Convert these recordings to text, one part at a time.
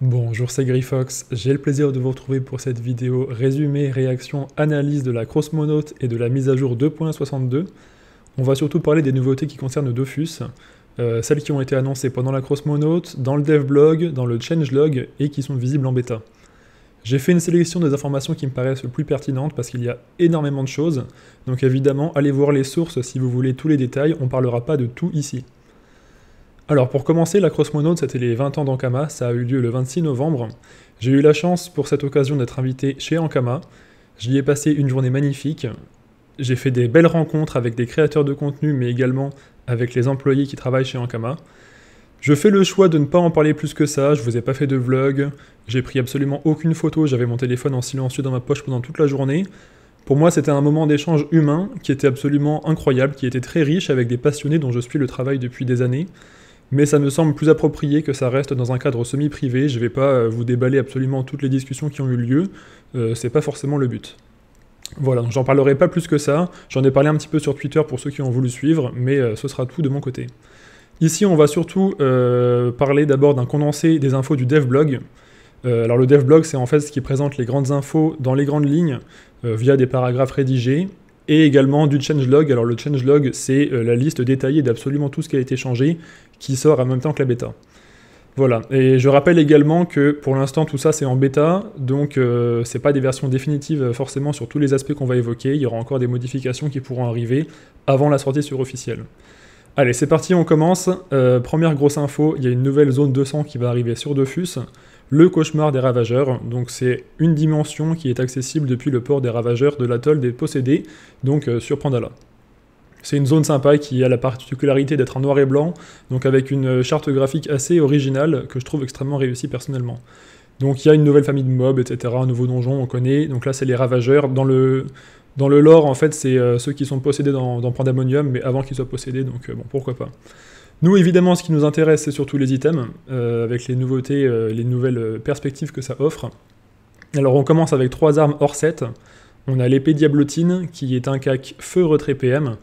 Bonjour, c'est Grifox. J'ai le plaisir de vous retrouver pour cette vidéo résumé, réaction, analyse de la Crossmonote et de la mise à jour 2.62. On va surtout parler des nouveautés qui concernent Dofus, euh, celles qui ont été annoncées pendant la Crossmonote, dans le dev blog, dans le changelog et qui sont visibles en bêta. J'ai fait une sélection des informations qui me paraissent le plus pertinentes parce qu'il y a énormément de choses, donc évidemment allez voir les sources si vous voulez tous les détails, on parlera pas de tout ici. Alors pour commencer, la Cross Monode, c'était les 20 ans d'Ankama, ça a eu lieu le 26 novembre. J'ai eu la chance pour cette occasion d'être invité chez Ankama. J'y ai passé une journée magnifique. J'ai fait des belles rencontres avec des créateurs de contenu, mais également avec les employés qui travaillent chez Ankama. Je fais le choix de ne pas en parler plus que ça, je vous ai pas fait de vlog, j'ai pris absolument aucune photo, j'avais mon téléphone en silencieux dans ma poche pendant toute la journée. Pour moi, c'était un moment d'échange humain qui était absolument incroyable, qui était très riche avec des passionnés dont je suis le travail depuis des années mais ça me semble plus approprié que ça reste dans un cadre semi-privé. Je ne vais pas euh, vous déballer absolument toutes les discussions qui ont eu lieu, ce euh, c'est pas forcément le but. Voilà, donc j'en parlerai pas plus que ça, j'en ai parlé un petit peu sur Twitter pour ceux qui ont voulu suivre, mais euh, ce sera tout de mon côté. Ici, on va surtout parler d'abord d'un condensé des infos du dev blog. alors le dev blog, c'est en fait ce qui présente les grandes infos dans les grandes lignes via des paragraphes rédigés et également du changelog. Alors le changelog, c'est la liste détaillée d'absolument tout ce qui a été changé qui sort en même temps que la bêta. Voilà, et je rappelle également que pour l'instant tout ça c'est en bêta, donc euh, c'est pas des versions définitives euh, forcément sur tous les aspects qu'on va évoquer, il y aura encore des modifications qui pourront arriver avant la sortie sur officielle. Allez, c'est parti, on commence. Euh, première grosse info, il y a une nouvelle zone 200 qui va arriver sur Dofus, le cauchemar des ravageurs. Donc c'est une dimension qui est accessible depuis le port des ravageurs de l'atoll des possédés, donc sur Pandala. C'est une zone sympa qui a la particularité d'être en noir et blanc, donc avec une euh, charte graphique assez originale que je trouve extrêmement réussie personnellement. Donc il y a une nouvelle famille de mobs, etc., un nouveau donjon, on connaît. Donc là, c'est les ravageurs. Dans le, dans lore, en fait, c'est euh, ceux qui sont possédés dans, dans mais avant qu'ils soient possédés, donc euh, bon, pourquoi pas. Nous, évidemment, ce qui nous intéresse, c'est surtout les items, avec les nouveautés, les nouvelles perspectives que ça offre. Alors on commence avec trois armes hors set. On a l'épée diablotine, qui est un cac feu retrait PM.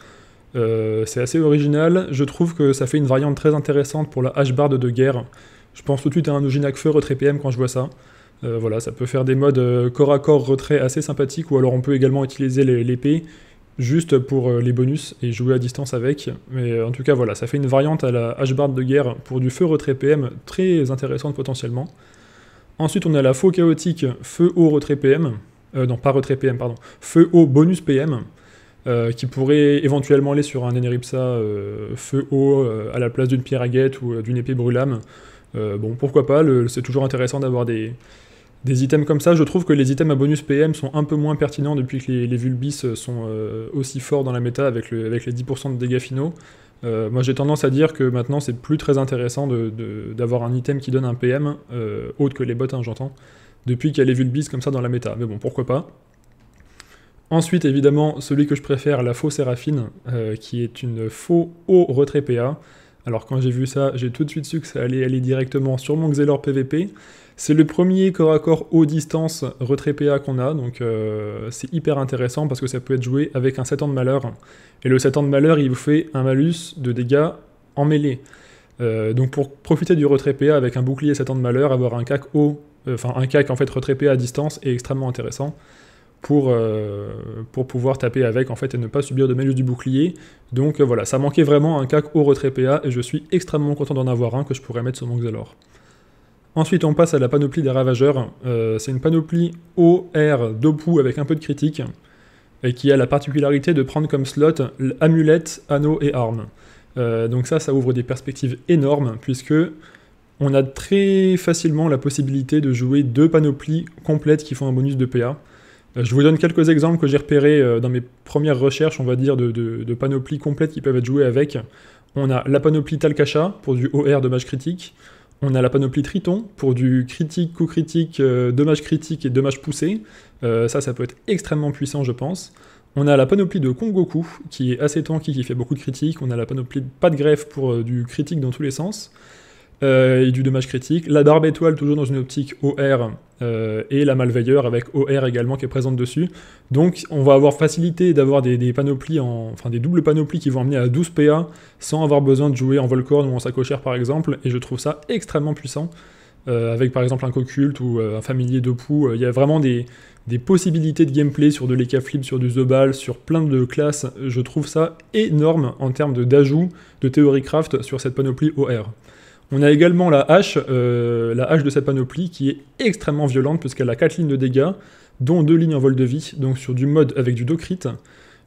Euh, c'est assez original. Je trouve que ça fait une variante très intéressante pour la h de, guerre. Je pense tout de suite à un OGINAK Feu retrait PM quand je vois ça. Euh, voilà, ça peut faire des modes euh, corps à corps retrait assez sympathiques, ou alors on peut également utiliser l'épée juste pour les bonus et jouer à distance avec. Mais en tout cas, voilà, ça fait une variante à la h de guerre pour du feu retrait PM très intéressante potentiellement. Ensuite, on a la faux chaotique feu haut retrait PM. non, pas retrait PM, pardon. Feu haut bonus PM. Euh, qui pourrait éventuellement aller sur un Eneripsa euh, feu haut euh, à la place d'une pierre à guette ou d'une épée brûlame. bon, pourquoi pas, c'est toujours intéressant d'avoir des, des items comme ça. Je trouve que les items à bonus PM sont un peu moins pertinents depuis que les, Vulbis sont aussi forts dans la méta avec, avec les 10% de dégâts finaux. moi j'ai tendance à dire que maintenant c'est plus très intéressant d'avoir un item qui donne un PM, autre que les bottes, hein, j'entends, depuis qu'il y a les Vulbis comme ça dans la méta. Mais bon, pourquoi pas. Ensuite, évidemment, celui que je préfère, la faux Séraphine, euh, qui est une faux haut retrait PA. Alors quand j'ai vu ça, j'ai tout de suite su que ça allait aller directement sur mon Xelor PVP. C'est le premier corps à corps haut distance retrait PA qu'on a, donc euh, c'est hyper intéressant parce que ça peut être joué avec un 7 ans de malheur. Et le 7 ans de malheur, il vous fait un malus de dégâts en mêlée. Euh, donc pour profiter du retrait PA avec un bouclier 7 ans de malheur, avoir un CAC haut, enfin un CAC en fait retrait PA à distance est extrêmement intéressant. Euh, pour, pouvoir taper avec en fait et ne pas subir de malus du bouclier. Donc euh, voilà, ça manquait vraiment un CAC au retrait PA et je suis extrêmement content d'en avoir un que je pourrais mettre sur mon Xalor. Ensuite, on passe à la panoplie des ravageurs. Euh, c'est une panoplie O, R, Dopu avec un peu de critique, et qui a la particularité de prendre comme slot amulette, anneau et arme. donc ça, ça ouvre des perspectives énormes, puisque on a très facilement la possibilité de jouer deux panoplies complètes qui font un bonus de PA. Euh, je vous donne quelques exemples que j'ai repérés euh, dans mes premières recherches, on va dire, de, panoplies complètes qui peuvent être jouées avec. On a la panoplie Talcacha pour du OR dommage critique. On a la panoplie Triton pour du critique, co critique, euh, dommage critique et dommage poussé. ça, ça peut être extrêmement puissant, je pense. On a la panoplie de Kongoku, qui est assez tanky, qui fait beaucoup de critiques. On a la panoplie pas de greffe pour du critique dans tous les sens. et du dommage critique. La barbe étoile, toujours dans une optique OR, euh, et la malveilleur avec OR également qui est présente dessus. Donc on va avoir facilité d'avoir des, panoplies, enfin des doubles panoplies qui vont amener à 12 PA sans avoir besoin de jouer en Volcorn ou en Sacochère par exemple, et je trouve ça extrêmement puissant. Euh, avec par exemple un CoCult ou euh, un Familier de Poux, il y a vraiment des, possibilités de gameplay sur de l'Eka sur du Ball, sur plein de classes. Je trouve ça énorme en termes d'ajout de, de craft sur cette panoplie OR. On a également la hache, euh, la hache de cette panoplie qui est extrêmement violente puisqu'elle a 4 lignes de dégâts, dont 2 lignes en vol de vie, donc sur du mode avec du docrite,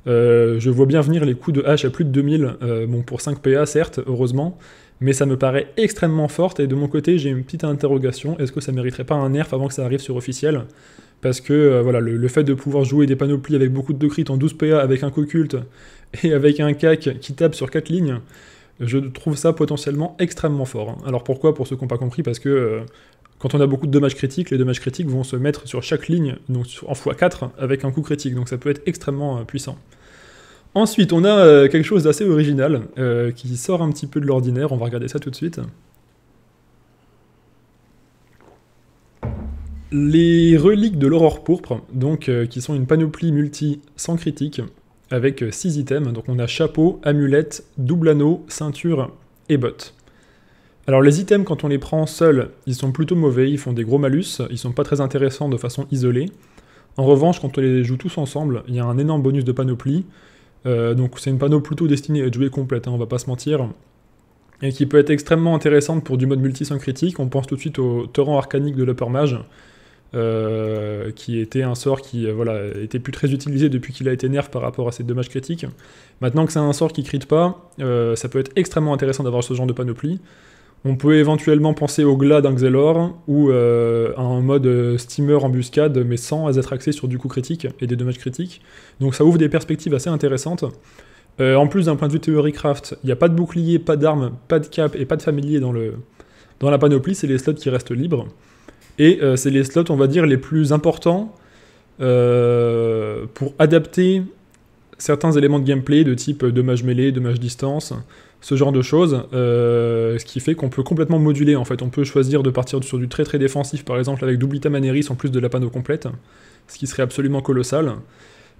euh, je vois bien venir les coups de hache à plus de 2000, euh, bon pour 5 PA certes, heureusement, mais ça me paraît extrêmement forte et de mon côté j'ai une petite interrogation, est-ce que ça mériterait pas un nerf avant que ça arrive sur officiel Parce que voilà, le, fait de pouvoir jouer des panoplies avec beaucoup de docrit en 12 PA avec un co-culte et avec un cac qui tape sur 4 lignes, je trouve ça potentiellement extrêmement fort. Hein. Alors pourquoi Pour ceux qui n'ont pas compris, parce que euh, quand on a beaucoup de dommages critiques, les dommages critiques vont se mettre sur chaque ligne, donc en x4, avec un coup critique, donc ça peut être extrêmement euh, puissant. Ensuite, on a euh, quelque chose d'assez original, qui sort un petit peu de l'ordinaire, on va regarder ça tout de suite. Les reliques de l'aurore pourpre, donc qui sont une panoplie multi sans critique, avec 6 items. Donc on a chapeau, amulette, double anneau, ceinture et bottes. Alors les items, quand on les prend seuls, ils sont plutôt mauvais, ils font des gros malus, ils sont pas très intéressants de façon isolée. En revanche, quand on les joue tous ensemble, il y a un énorme bonus de panoplie. Euh, donc c'est une panneau plutôt destinée à être jouée complète, hein, on va pas se mentir. Et qui peut être extrêmement intéressante pour du mode multi sans critique. On pense tout de suite au torrent arcanique de l'Upper Mage, euh, qui était un sort qui euh, voilà, était plus très utilisé depuis qu'il a été nerf par rapport à ses dommages critiques. Maintenant que c'est un sort qui crit pas, euh, ça peut être extrêmement intéressant d'avoir ce genre de panoplie. On peut éventuellement penser au glas d'un Xelor ou à un mode steamer embuscade, mais sans être axé sur du coup critique et des dommages critiques. Donc ça ouvre des perspectives assez intéressantes. en plus, d'un point de vue théorie craft, il n'y a pas de bouclier, pas d'arme pas de cap et pas de familier dans, le, dans la panoplie, c'est les slots qui restent libres. Et euh, c'est les slots, on va dire, les plus importants euh, pour adapter certains éléments de gameplay de type dommage mêlé, dommage distance, ce genre de choses. Euh, ce qui fait qu'on peut complètement moduler en fait. On peut choisir de partir sur du très très défensif par exemple avec double Maneris en plus de la panneau complète, ce qui serait absolument colossal.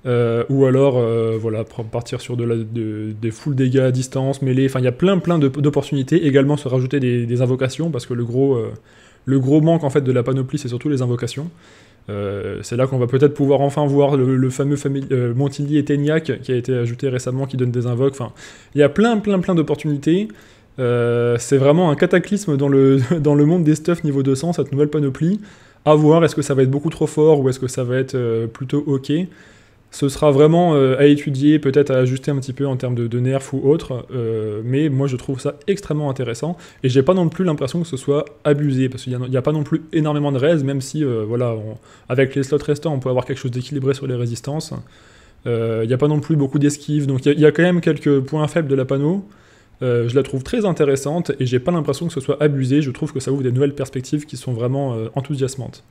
ou alors voilà partir sur des full dégâts à distance, mêlée, enfin il y a plein plein d'opportunités, également se rajouter des, invocations, parce que le gros, le gros manque en fait de la panoplie, c'est surtout les invocations. Euh, c'est là qu'on va peut-être pouvoir enfin voir le, fameux euh, et Teignac qui a été ajouté récemment, qui donne des invoques. Enfin, il y a plein, plein, plein d'opportunités. Euh, c'est vraiment un cataclysme dans le, dans le monde des stuffs niveau 200, cette nouvelle panoplie. À voir, est-ce que ça va être beaucoup trop fort ou est-ce que ça va être euh, plutôt ok ce sera vraiment euh, à étudier, peut-être à ajuster un petit peu en termes de, nerfs ou autre, euh, mais moi je trouve ça extrêmement intéressant et j'ai pas non plus l'impression que ce soit abusé parce qu'il n'y a, pas non plus énormément de raises, même si euh, voilà, avec les slots restants on peut avoir quelque chose d'équilibré sur les résistances. Il n'y a pas non plus beaucoup d'esquives, donc il y, y, a quand même quelques points faibles de la panneau. je la trouve très intéressante et j'ai pas l'impression que ce soit abusé. Je trouve que ça ouvre des nouvelles perspectives qui sont vraiment enthousiasmantes.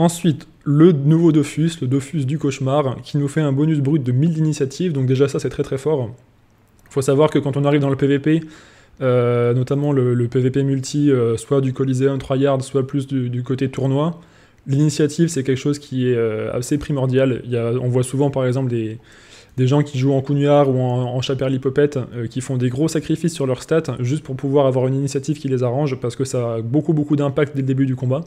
Ensuite, le nouveau Dofus, le Dofus du cauchemar, qui nous fait un bonus brut de 1000 d'initiative, donc déjà ça c'est très très fort. Faut savoir que quand on arrive dans le PVP, euh, notamment le, PVP multi, euh, soit du Coliseum 3 yards, soit plus du, côté tournoi, l'initiative c'est quelque chose qui est euh, assez primordial. on voit souvent par exemple des, gens qui jouent en Cougnard ou en, en chaperlipopette qui font des gros sacrifices sur leurs stats juste pour pouvoir avoir une initiative qui les arrange parce que ça a beaucoup beaucoup d'impact dès le début du combat.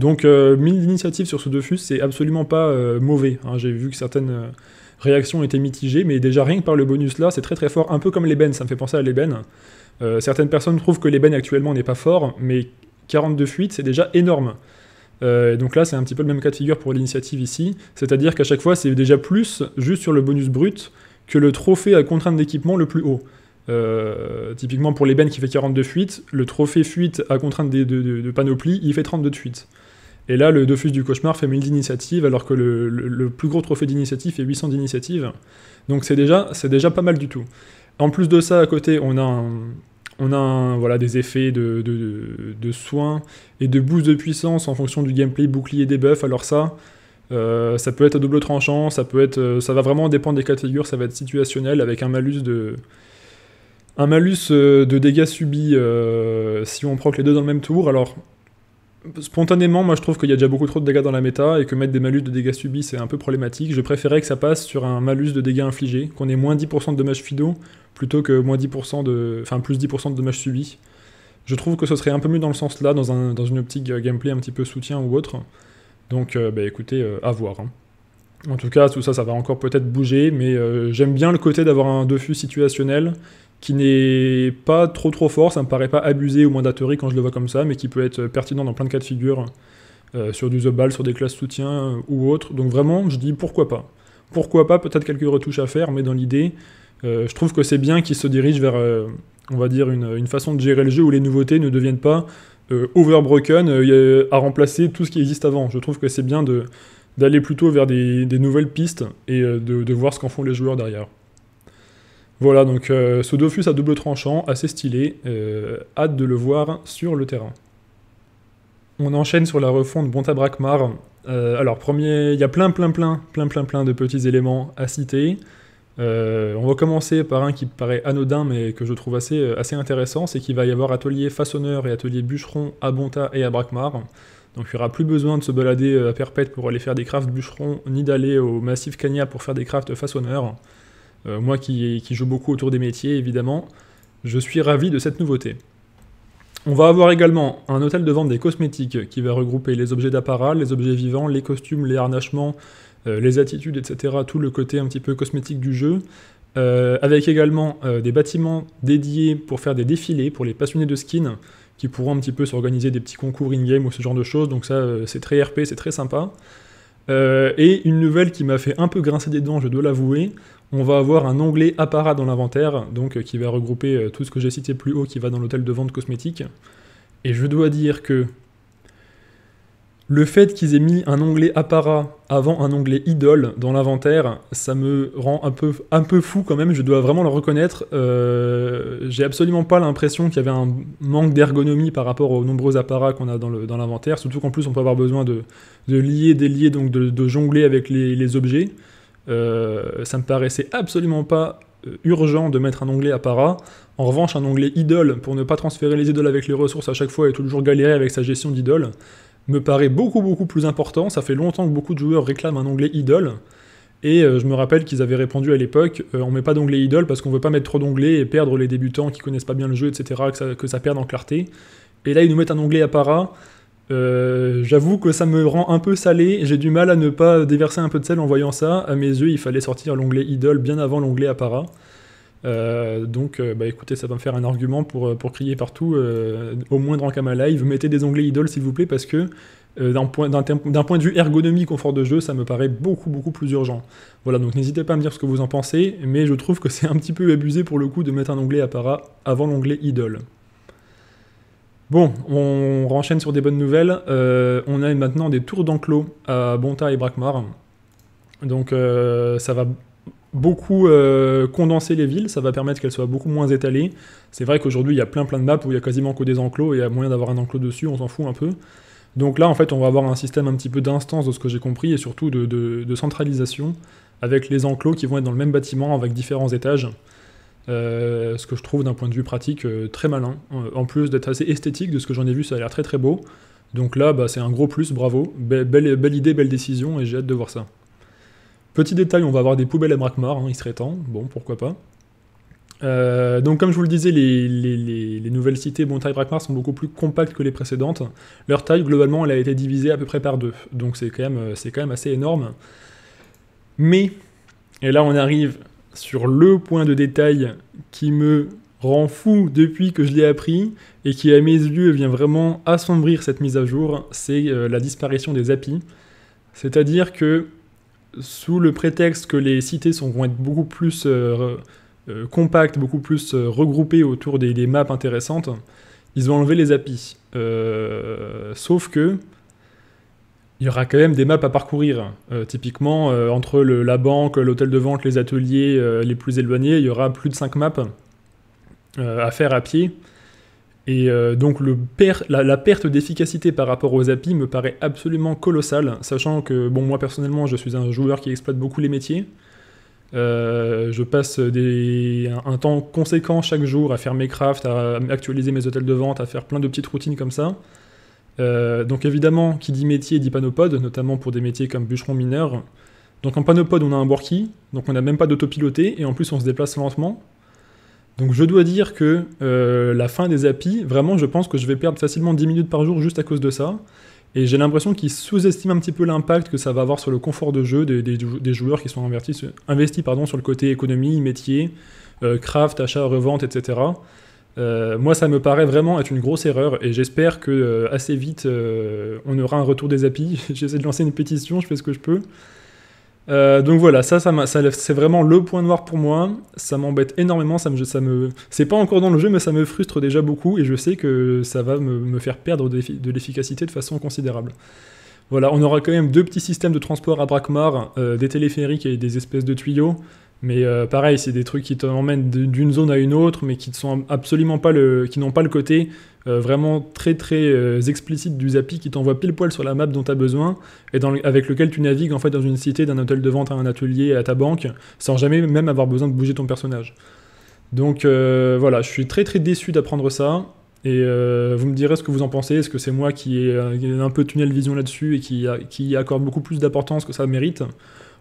Donc, 1000 euh, mille d'initiatives sur ce Dofus, c'est absolument pas euh, mauvais. Hein. J'ai vu que certaines euh, réactions étaient mitigées, mais déjà rien que par le bonus là, c'est très très fort, un peu comme l'ébène, ça me fait penser à l'ébène. certaines personnes trouvent que l'ébène actuellement n'est pas fort, mais 42 fuites, c'est déjà énorme. donc là, c'est un petit peu le même cas de figure pour l'initiative ici, c'est-à-dire qu'à chaque fois, c'est déjà plus juste sur le bonus brut que le trophée à contrainte d'équipement le plus haut. typiquement pour l'ébène qui fait 42 fuites, le trophée fuite à contrainte de, panoplie, il fait 32 de et là, le Dofus du cauchemar fait 1000 d'initiative, alors que le, plus gros trophée d'initiative est 800 d'initiative. Donc c'est déjà, déjà pas mal du tout. En plus de ça, à côté, on a, on a voilà, des effets de, de, soins et de boost de puissance en fonction du gameplay bouclier des buffs. Alors ça, euh, ça peut être à double tranchant, ça peut être, euh, ça va vraiment dépendre des cas de ça va être situationnel avec un malus de, un malus euh, de dégâts subis si on proc les deux dans le même tour. Alors Spontanément, moi je trouve qu'il y a déjà beaucoup trop de dégâts dans la méta et que mettre des malus de dégâts subis c'est un peu problématique. Je préférais que ça passe sur un malus de dégâts infligés, qu'on ait moins 10% de dommages fido plutôt que moins 10% de. Enfin, plus 10% de dommages subis. Je trouve que ce serait un peu mieux dans le sens là, dans, une optique euh, gameplay un petit peu soutien ou autre. Donc, euh, bah, écoutez, euh, à voir. Hein. En tout cas, tout ça, ça va encore peut-être bouger, mais j'aime bien le côté d'avoir un defus situationnel qui n'est pas trop trop fort, ça me paraît pas abusé ou mandatory quand je le vois comme ça, mais qui peut être pertinent dans plein de cas de figure, euh, sur du The Ball, sur des classes soutien euh, ou autre. Donc vraiment, je dis pourquoi pas. Pourquoi pas, peut-être quelques retouches à faire, mais dans l'idée, euh, je trouve que c'est bien qu'il se dirige vers, on va dire, une, façon de gérer le jeu où les nouveautés ne deviennent pas overbroken, à remplacer tout ce qui existe avant. Je trouve que c'est bien d'aller plutôt vers des, nouvelles pistes et de voir ce qu'en font les joueurs derrière. Voilà, donc euh, ce Dofus à double tranchant, assez stylé, euh, hâte de le voir sur le terrain. On enchaîne sur la refonte bonta Euh, alors premier, il y a plein plein plein plein plein plein de petits éléments à citer. Euh, on va commencer par un qui paraît anodin mais que je trouve assez, intéressant, c'est qu'il va y avoir atelier façonneur et atelier bûcheron à Bonta et à Brakmar. Donc il n'y aura plus besoin de se balader à perpète pour aller faire des crafts bûcherons, ni d'aller au massif Cagna pour faire des crafts façonneur. Euh, moi qui, joue beaucoup autour des métiers, évidemment, je suis ravi de cette nouveauté. On va avoir également un hôtel de vente des cosmétiques qui va regrouper les objets d'apparat, les objets vivants, les costumes, les harnachements, euh, les attitudes, etc. Tout le côté un petit peu cosmétique du jeu. Euh, avec également des bâtiments dédiés pour faire des défilés pour les passionnés de skins qui pourront un petit peu s'organiser des petits concours in-game ou ce genre de choses. Donc ça, c'est très RP, c'est très sympa. et une nouvelle qui m'a fait un peu grincer des dents, je dois l'avouer, on va avoir un onglet apparat dans l'inventaire, donc euh, qui va regrouper euh, tout ce que j'ai cité plus haut qui va dans l'hôtel de vente cosmétique. Et je dois dire que le fait qu'ils aient mis un onglet apparat avant un onglet idole dans l'inventaire, ça me rend un peu, un peu fou quand même, je dois vraiment le reconnaître. Euh, j'ai absolument pas l'impression qu'il y avait un manque d'ergonomie par rapport aux nombreux apparats qu'on a dans l'inventaire, surtout qu'en plus on peut avoir besoin de, de lier, délier, donc de, jongler avec les objets. Euh, ça me paraissait absolument pas euh, urgent de mettre un onglet para. En revanche, un onglet idole pour ne pas transférer les idoles avec les ressources à chaque fois et toujours galérer avec sa gestion d'idole, me paraît beaucoup beaucoup plus important. Ça fait longtemps que beaucoup de joueurs réclament un onglet idole. Et euh, je me rappelle qu'ils avaient répondu à l'époque, on met pas d'onglet idole parce qu'on veut pas mettre trop d'onglets et perdre les débutants qui connaissent pas bien le jeu, etc., que ça, perde en clarté. Et là, ils nous mettent un onglet apparat euh, j'avoue que ça me rend un peu salé, j'ai du mal à ne pas déverser un peu de sel en voyant ça. À mes yeux, il fallait sortir l'onglet Idol bien avant l'onglet Appara. Euh, donc, euh, bah, écoutez, ça va me faire un argument pour, pour crier partout, au moindre Kama live, mettez des onglets Idol s'il vous plaît, parce que d'un point, point, de vue ergonomie, confort de jeu, ça me paraît beaucoup, beaucoup plus urgent. Voilà, donc n'hésitez pas à me dire ce que vous en pensez, mais je trouve que c'est un petit peu abusé pour le coup de mettre un onglet Appara avant l'onglet idole. Bon, on renchaîne sur des bonnes nouvelles. Euh, on a maintenant des tours d'enclos à Bonta et Brakmar, Donc euh, ça va beaucoup euh, condenser les villes, ça va permettre qu'elles soient beaucoup moins étalées. C'est vrai qu'aujourd'hui il y a plein plein de maps où il y a quasiment que des enclos et il y a moyen d'avoir un enclos dessus, on s'en fout un peu. Donc là en fait on va avoir un système un petit peu d'instance de ce que j'ai compris et surtout de centralisation avec les enclos qui vont être dans le même bâtiment avec différents étages. Euh, ce que je trouve d'un point de vue pratique euh, très malin. Euh, en plus d'être assez esthétique, de ce que j'en ai vu, ça a l'air très très beau. Donc là, bah, c'est un gros plus, bravo. belle, belle, idée, belle décision, et j'ai hâte de voir ça. Petit détail, on va avoir des poubelles à Brakmar, hein, il serait temps, bon, pourquoi pas. donc comme je vous le disais, les, nouvelles cités Bontai Brakmar sont beaucoup plus compactes que les précédentes. Leur taille, globalement, elle a été divisée à peu près par deux, donc c'est quand, quand même assez énorme. Mais, et là on arrive sur le point de détail qui me rend fou depuis que je l'ai appris et qui à mes yeux vient vraiment assombrir cette mise à jour, c'est euh, la disparition des API. C'est-à-dire que sous le prétexte que les cités sont, vont être beaucoup plus euh, euh, compactes, beaucoup plus regroupées autour des, des, maps intéressantes, ils ont enlevé les API. sauf que il y aura quand même des maps à parcourir. Euh, typiquement, euh, entre la banque, l'hôtel de vente, les ateliers euh, les plus éloignés, il y aura plus de 5 maps à faire à pied. Et donc la, perte d'efficacité par rapport aux API me paraît absolument colossale, sachant que bon moi personnellement je suis un joueur qui exploite beaucoup les métiers. je passe un, temps conséquent chaque jour à faire mes crafts, à actualiser mes hôtels de vente, à faire plein de petites routines comme ça. Euh, donc évidemment, qui dit métier dit panopode, notamment pour des métiers comme bûcheron mineur. Donc en panopode, on a un borki, donc on n'a même pas d'autopiloté, et en plus on se déplace lentement. Donc je dois dire que euh, la fin des API, vraiment je pense que je vais perdre facilement 10 minutes par jour juste à cause de ça. Et j'ai l'impression qu'ils sous-estiment un petit peu l'impact que ça va avoir sur le confort de jeu des, joueurs qui sont investis, pardon, sur le côté économie, métier, euh, craft, achat, revente, etc. Euh, moi, ça me paraît vraiment être une grosse erreur et j'espère que euh, assez vite euh, on aura un retour des API. J'essaie de lancer une pétition, je fais ce que je peux. donc voilà, ça, c'est vraiment le point noir pour moi. Ça m'embête énormément. Ça c'est pas encore dans le jeu, mais ça me frustre déjà beaucoup et je sais que ça va me, faire perdre de l'efficacité de façon considérable. Voilà, on aura quand même deux petits systèmes de transport à braquemar, des téléphériques et des espèces de tuyaux. Mais euh, pareil, c'est des trucs qui t'emmènent d'une zone à une autre, mais qui sont absolument pas le, qui n'ont pas le côté euh, vraiment très très euh, explicite du Zappy qui t'envoie pile poil sur la map dont tu as besoin et avec lequel tu navigues en fait dans une cité, d'un hôtel de vente à un atelier, à ta banque, sans jamais même avoir besoin de bouger ton personnage. Donc voilà, je suis très très déçu d'apprendre ça. Et vous me direz ce que vous en pensez. Est-ce que c'est moi qui ai un peu tunnel vision là-dessus et qui accorde beaucoup plus d'importance que ça mérite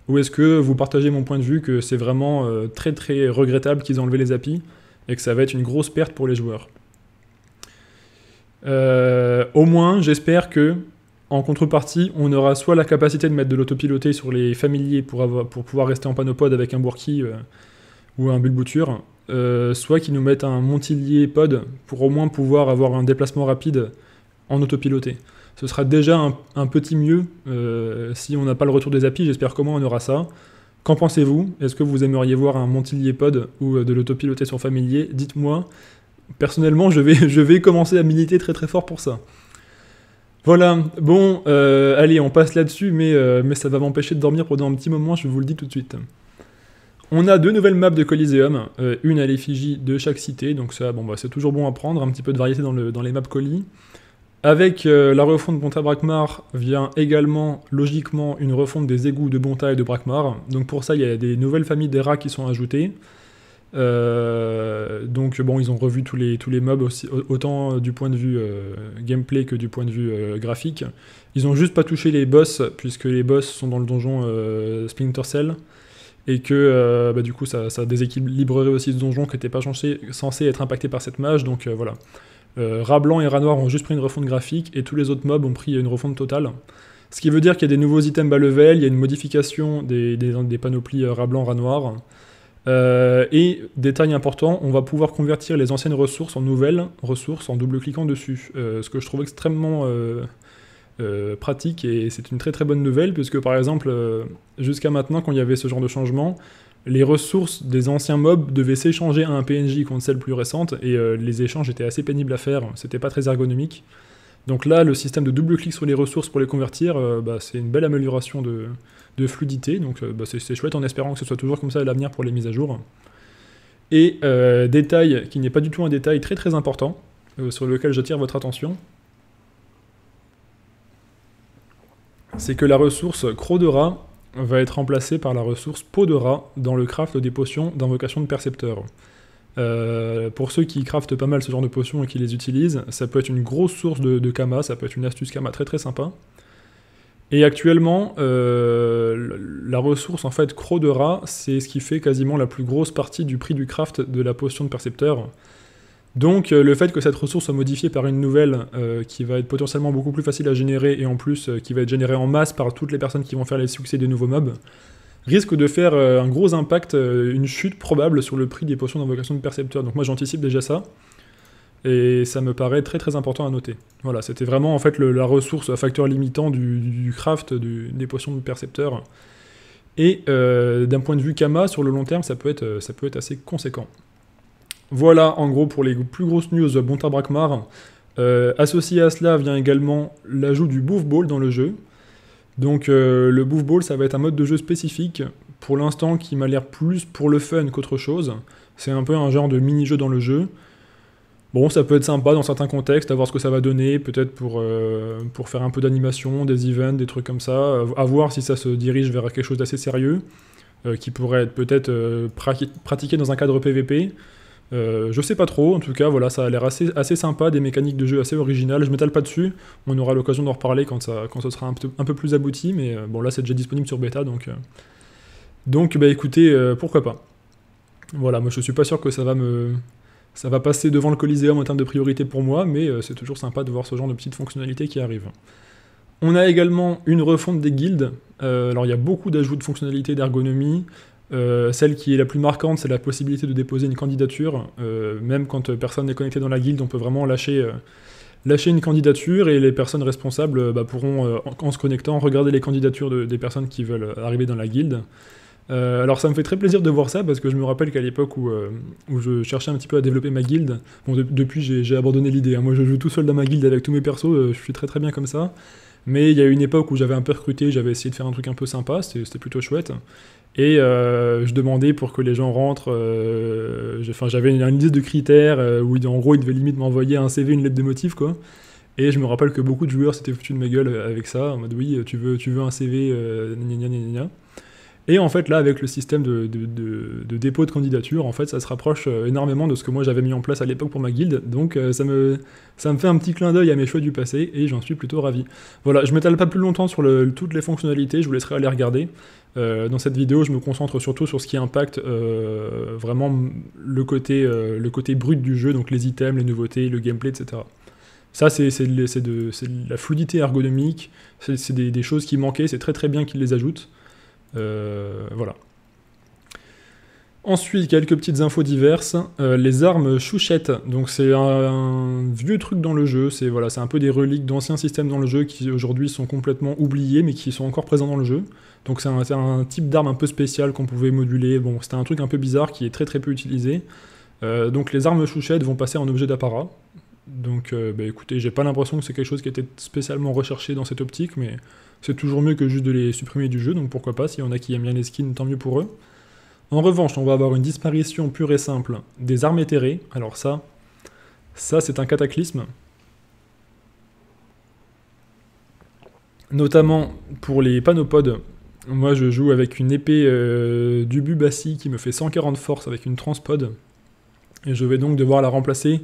ou est-ce que vous partagez mon point de vue que c'est vraiment euh, très très regrettable qu'ils aient enlevé les API et que ça va être une grosse perte pour les joueurs euh, Au moins, j'espère que en contrepartie, on aura soit la capacité de mettre de l'autopiloté sur les familiers pour, pour pouvoir rester en panopode avec un Bourki euh, ou un Bulbouture, soit qu'ils nous mettent un Montillier pod pour au moins pouvoir avoir un déplacement rapide en autopiloté ce sera déjà un, petit mieux euh, si on n'a pas le retour des API. J'espère comment on aura ça. Qu'en pensez-vous Est-ce que vous aimeriez voir un Montillier Pod ou euh, de l'autopiloter sur Familier Dites-moi. Personnellement, je vais, je vais commencer à militer très très fort pour ça. Voilà, bon, euh, allez, on passe là-dessus, mais, mais ça va m'empêcher de dormir pendant un petit moment, je vous le dis tout de suite. On a deux nouvelles maps de Coliseum, une à l'effigie de chaque cité, donc ça, bon, bah, c'est toujours bon à prendre, un petit peu de variété dans, les maps colis. Avec euh, la refonte bonta Brakmar vient également logiquement une refonte des égouts de Bonta et de Brakmar. Donc pour ça, il y a des nouvelles familles d'ERA qui sont ajoutées. Euh, donc bon, ils ont revu tous les, tous les mobs aussi, autant du point de vue euh, gameplay que du point de vue graphique. Ils ont juste pas touché les boss puisque les boss sont dans le donjon Splinter Cell et que bah, du coup ça, déséquilibrerait aussi ce donjon qui n'était pas censé être impacté par cette mage. Donc voilà. Euh, Rablant et Ranoir ont juste pris une refonte graphique et tous les autres mobs ont pris une refonte totale. Ce qui veut dire qu'il y a des nouveaux items bas level, il y a une modification des, panoplies euh, Rablant blanc, noir. Euh, et détail important, on va pouvoir convertir les anciennes ressources en nouvelles ressources en double-cliquant dessus. ce que je trouve extrêmement pratique et c'est une très très bonne nouvelle puisque par exemple jusqu'à maintenant quand il y avait ce genre de changement, les ressources des anciens mobs devaient s'échanger à un PNJ contre celles plus récentes, et euh, les échanges étaient assez pénibles à faire, c'était pas très ergonomique. Donc là, le système de double clic sur les ressources pour les convertir, euh, bah, c'est une belle amélioration de, fluidité, donc euh, bah, c'est chouette en espérant que ce soit toujours comme ça à l'avenir pour les mises à jour. Et détail qui n'est pas du tout un détail très très important, sur lequel j'attire votre attention, c'est que la ressource Crodera va être remplacé par la ressource peau de rat dans le craft des potions d'invocation de percepteur. Euh, pour ceux qui craftent pas mal ce genre de potions et qui les utilisent, ça peut être une grosse source de, Kama, ça peut être une astuce Kama très très sympa. Et actuellement, euh, la ressource en fait croc de rat, c'est ce qui fait quasiment la plus grosse partie du prix du craft de la potion de percepteur. Donc euh, le fait que cette ressource soit modifiée par une nouvelle euh, qui va être potentiellement beaucoup plus facile à générer et en plus euh, qui va être générée en masse par toutes les personnes qui vont faire les succès des nouveaux mobs, risque de faire un gros impact, une chute probable sur le prix des potions d'invocation de percepteur. Donc moi j'anticipe déjà ça. Et ça me paraît très très important à noter. Voilà, c'était vraiment en fait la ressource, facteur limitant du, craft des potions de percepteur. Et d'un point de vue Kama, sur le long terme, ça peut ça peut être assez conséquent. Voilà, en gros, pour les plus grosses news Bontar Brakmar. Euh, associé à cela vient également l'ajout du boofball dans le jeu. Donc euh, le boofball, ça va être un mode de jeu spécifique, pour l'instant qui m'a l'air plus pour le fun qu'autre chose. C'est un peu un genre de mini-jeu dans le jeu. Bon, ça peut être sympa dans certains contextes, à voir ce que ça va donner, peut-être pour, euh, pour faire un peu d'animation, des events, des trucs comme ça, à voir si ça se dirige vers quelque chose d'assez sérieux, qui pourrait être peut-être pratiqué dans un cadre PVP. Euh, je sais pas trop, en tout cas, voilà, ça a l'air assez, sympa, des mécaniques de jeu assez originales. Je m'étale pas dessus, on aura l'occasion d'en reparler quand, ça, quand ce sera un peu, plus abouti, mais euh, bon, là c'est déjà disponible sur bêta, donc. Euh. donc, bah écoutez, pourquoi pas. Voilà, moi je suis pas sûr que ça va me. Ça va passer devant le Coliseum en termes de priorité pour moi, mais c'est toujours sympa de voir ce genre de petites fonctionnalités qui arrivent. On a également une refonte des guildes. alors il y a beaucoup d'ajouts de fonctionnalités, d'ergonomie. Euh, celle qui est la plus marquante, c'est la possibilité de déposer une candidature. Euh, même quand euh, personne n'est connecté dans la guilde, on peut vraiment lâcher, lâcher une candidature et les personnes responsables bah, pourront, en, se connectant, regarder les candidatures des personnes qui veulent arriver dans la guilde. alors ça me fait très plaisir de voir ça parce que je me rappelle qu'à l'époque où, je cherchais un petit peu à développer ma guilde, depuis j'ai abandonné l'idée, hein. moi je joue tout seul dans ma guilde avec tous mes persos, je suis très très bien comme ça, mais il y a eu une époque où j'avais un peu recruté, j'avais essayé de faire un truc un peu sympa, c'était plutôt chouette. Et euh, je demandais pour que les gens rentrent. Euh, enfin, j'avais une, liste de critères euh, où, en gros, ils devaient limite m'envoyer un CV, une lettre de motif, quoi. Et je me rappelle que beaucoup de joueurs s'étaient foutus de ma gueule avec ça, en mode oui, tu veux, tu veux un CV, gna gna gna et en fait, là, avec le système de, dépôt de candidature, en fait, ça se rapproche euh, énormément de ce que moi j'avais mis en place à l'époque pour ma guilde. Donc euh, ça, me, fait un petit clin d'œil à mes choix du passé et j'en suis plutôt ravi. Voilà, je ne m'étale pas plus longtemps sur toutes les fonctionnalités, je vous laisserai aller regarder. Euh, dans cette vidéo, je me concentre surtout sur ce qui impacte vraiment le côté, brut du jeu, donc les items, les nouveautés, le gameplay, etc. Ça, c'est de, la fluidité ergonomique, c'est des, des, choses qui manquaient, c'est très très bien qu'ils les ajoutent. Euh, voilà. Ensuite, quelques petites infos diverses. Euh, les armes chouchettes, donc c'est un, vieux truc dans le jeu. C'est voilà, c'est un peu des reliques d'anciens systèmes dans le jeu qui aujourd'hui sont complètement oubliés, mais qui sont encore présents dans le jeu. Donc c'est un, type d'arme un peu spécial qu'on pouvait moduler. Bon, c'était un truc un peu bizarre qui est très très peu utilisé. Euh, donc les armes chouchettes vont passer en objet d'apparat. Donc bah, écoutez, j'ai pas l'impression que c'est quelque chose qui était spécialement recherché dans cette optique, mais c'est toujours mieux que juste de les supprimer du jeu, donc pourquoi pas, s'il y en a qui aiment bien les skins, tant mieux pour eux. En revanche, on va avoir une disparition pure et simple des armes éthérées. Alors ça, ça c'est un cataclysme. Notamment pour les panopodes, moi je joue avec une épée euh, du Bubassi qui me fait 140 force avec une transpod. Et je vais donc devoir la remplacer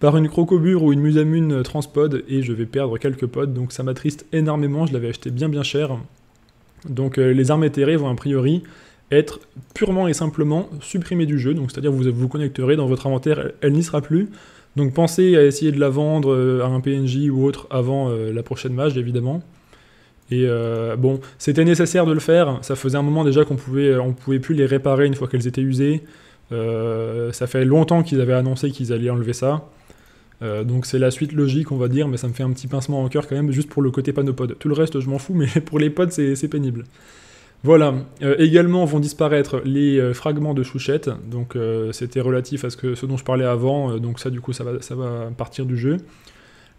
par une crocobure ou une musamune transpod et je vais perdre quelques pods, donc ça m'attriste énormément, je l'avais acheté bien bien cher. Donc euh, les armes éthérées vont a priori être purement et simplement supprimées du jeu, donc c'est-à-dire vous vous connecterez dans votre inventaire, elle, n'y sera plus. Donc pensez à essayer de la vendre euh, à un PNJ ou autre avant euh, la prochaine mage évidemment. Et bon, c'était nécessaire de le faire, ça faisait un moment déjà qu'on pouvait, on pouvait plus les réparer une fois qu'elles étaient usées. ça fait longtemps qu'ils avaient annoncé qu'ils allaient enlever ça. Euh, donc c'est la suite logique, on va dire, mais ça me fait un petit pincement en cœur quand même, juste pour le côté panopode. Tout le reste, je m'en fous, mais pour les pods, c'est pénible. Voilà. Euh, également vont disparaître les euh, fragments de chouchette. Donc c'était relatif à ce, que, ce dont je parlais avant. donc ça, du coup, ça va, ça va partir du jeu.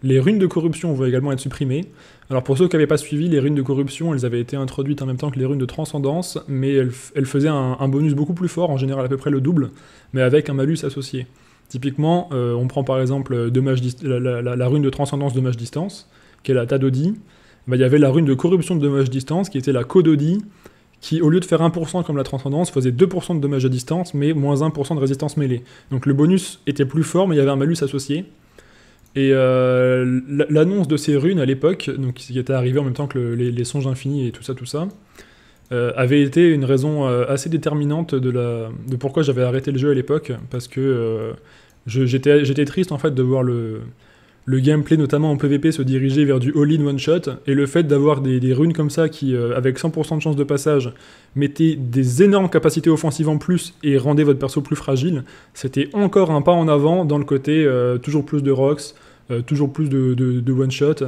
Les runes de corruption vont également être supprimées. Alors pour ceux qui n'avaient pas suivi, les runes de corruption, elles avaient été introduites en même temps que les runes de transcendance, mais elles, elles faisaient un, bonus beaucoup plus fort, en général à peu près le double, mais avec un malus associé. Typiquement, euh, on prend par exemple la, rune de transcendance dommage distance, qui est la Tadodi. Bah, il y avait la rune de corruption de dommage distance, qui était la Kododi, qui, au lieu de faire 1% comme la transcendance, faisait 2% de dommage à distance, mais moins 1% de résistance mêlée. Donc le bonus était plus fort, mais il y avait un malus associé. Et euh, l'annonce de ces runes à l'époque, qui était arrivée en même temps que les, songes infinis et tout ça, tout ça, euh, avait été une raison assez déterminante de, pourquoi j'avais arrêté le jeu à l'époque, parce que J'étais triste en fait de voir le, gameplay, notamment en PvP, se diriger vers du all-in one-shot, et le fait d'avoir des, runes comme ça qui, euh, avec 100% de chance de passage, mettaient des énormes capacités offensives en plus et rendaient votre perso plus fragile, c'était encore un pas en avant dans le côté euh, toujours plus de rocks, euh, toujours plus de, one-shot.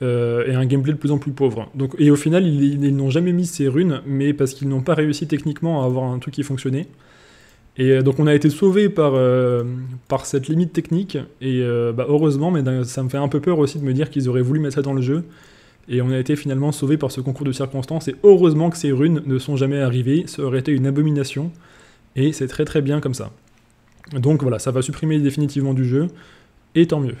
et un gameplay de plus en plus pauvre. et au final, ils n'ont jamais mis ces runes, mais parce qu'ils n'ont pas réussi techniquement à avoir un truc qui fonctionnait. Et euh, donc on a été sauvé par, euh, par cette limite technique, et euh, bah, heureusement, mais ça me fait un peu peur aussi de me dire qu'ils auraient voulu mettre ça dans le jeu. Et on a été finalement sauvé par ce concours de circonstances, et heureusement que ces runes ne sont jamais arrivées, ça aurait été une abomination, et c'est très très bien comme ça. Donc voilà, ça va supprimer définitivement du jeu, et tant mieux.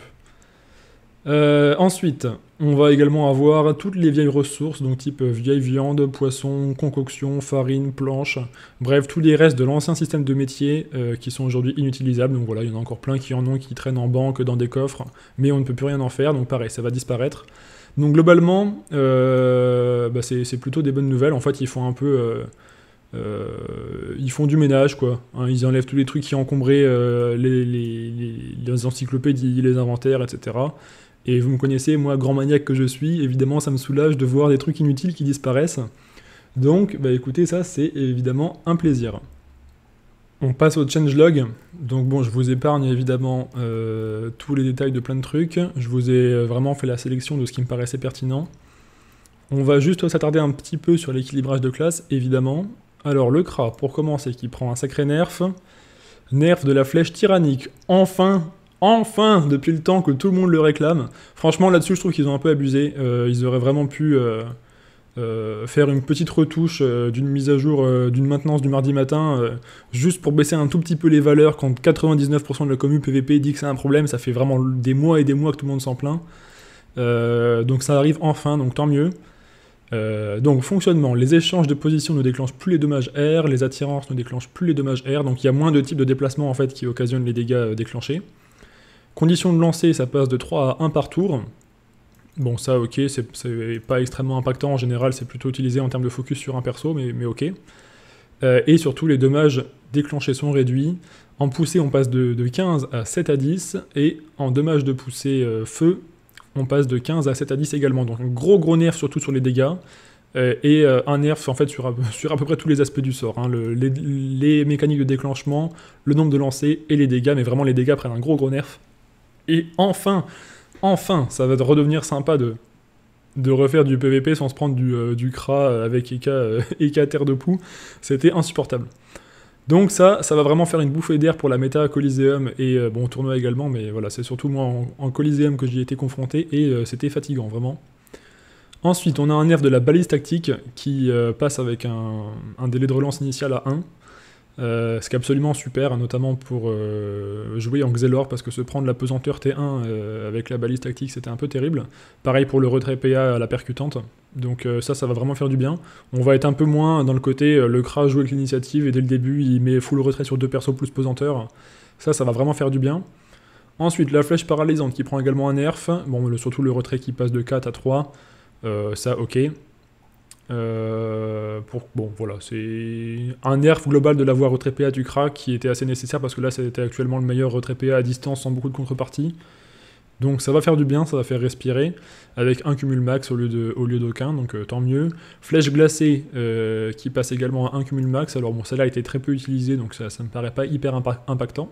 Euh, ensuite, on va également avoir toutes les vieilles ressources, donc type euh, vieille viande, poisson, concoction, farine, planches, bref, tous les restes de l'ancien système de métier euh, qui sont aujourd'hui inutilisables. Donc voilà, il y en a encore plein qui en ont, qui traînent en banque, dans des coffres, mais on ne peut plus rien en faire, donc pareil, ça va disparaître. Donc globalement, bah, c'est plutôt des bonnes nouvelles. En fait, ils font un peu... ils font du ménage, quoi. Hein. ils enlèvent tous les trucs qui encombraient les, encyclopédies, les inventaires, etc. Et vous me connaissez, moi, grand maniaque que je suis, évidemment, ça me soulage de voir des trucs inutiles qui disparaissent. Donc, bah écoutez, ça, c'est évidemment un plaisir. On passe au changelog. Donc bon, je vous épargne évidemment euh, tous les détails de plein de trucs. Je vous ai euh, vraiment fait la sélection de ce qui me paraissait pertinent. On va juste s'attarder un petit peu sur l'équilibrage de classe, évidemment. Alors le CRA, pour commencer, qui prend un sacré nerf. Nerf de la flèche tyrannique. Enfin, enfin, depuis le temps que tout le monde le réclame. Franchement, là-dessus, je trouve qu'ils ont un peu abusé. Euh, ils auraient vraiment pu euh, euh, faire une petite retouche d'une mise à jour, d'une maintenance du mardi matin, juste pour baisser un tout petit peu les valeurs. Quand 99% de la commune PVP dit que c'est un problème, ça fait vraiment des mois et des mois que tout le monde s'en plaint. donc ça arrive enfin, donc tant mieux. donc fonctionnement, les échanges de position ne déclenchent plus les dommages R, les attirances ne déclenchent plus les dommages R, donc il y a moins de types de déplacements en fait qui occasionnent les dégâts déclenchés. Condition de lancer, ça passe de 3 à 1 par tour. Bon, ça, ok, c'est pas extrêmement impactant. En général, c'est plutôt utilisé en termes de focus sur un perso, mais, ok. Euh, et surtout, les dommages déclenchés sont réduits. En poussée, on passe de, 15 à 7 à 10. Et en dommages de poussée euh, feu, on passe de 15 à 7 à 10 également. Donc, un gros, gros nerf, surtout sur les dégâts. Euh, et un nerf, en fait, sur à, sur à peu près tous les aspects du sort. Hein. les, les mécaniques de déclenchement, le nombre de lancers et les dégâts. Mais vraiment, les dégâts prennent un gros, gros nerf. Et enfin, enfin, ça va redevenir sympa de, de refaire du PVP sans se prendre du, euh, du CRA euh, avec EK, euh, terre de poux. C'était insupportable. Donc ça, ça va vraiment faire une bouffée d'air pour la méta Coliseum et bon tournoi également, mais voilà, c'est surtout moi en, Coliseum que j'y ai été confronté et c'était fatigant vraiment. Ensuite, on a un nerf de la balise tactique qui passe avec un, un, délai de relance initial à 1. Euh, ce qui est absolument super, notamment pour euh, jouer en Xelor, parce que se prendre la pesanteur T1 euh, avec la balise tactique, c'était un peu terrible. Pareil pour le retrait PA à la percutante. Donc ça, ça va vraiment faire du bien. On va être un peu moins dans le côté le crash joue avec l'initiative et dès le début, il met full retrait sur deux persos plus pesanteur. Ça, ça va vraiment faire du bien. Ensuite, la flèche paralysante qui prend également un nerf. Bon, surtout le retrait qui passe de 4 à 3. ça, ok. Euh, pour, bon, voilà, c'est un nerf global de l'avoir retrait PA du crack qui était assez nécessaire parce que là, c'était actuellement le meilleur retrait à distance sans beaucoup de contrepartie. Donc ça va faire du bien, ça va faire respirer, avec un cumul max au lieu, de, au lieu d'aucun, donc euh, tant mieux. Flèche glacée euh, qui passe également à un cumul max, alors bon celle-là a été très peu utilisée, donc ça, ça me paraît pas hyper impactant.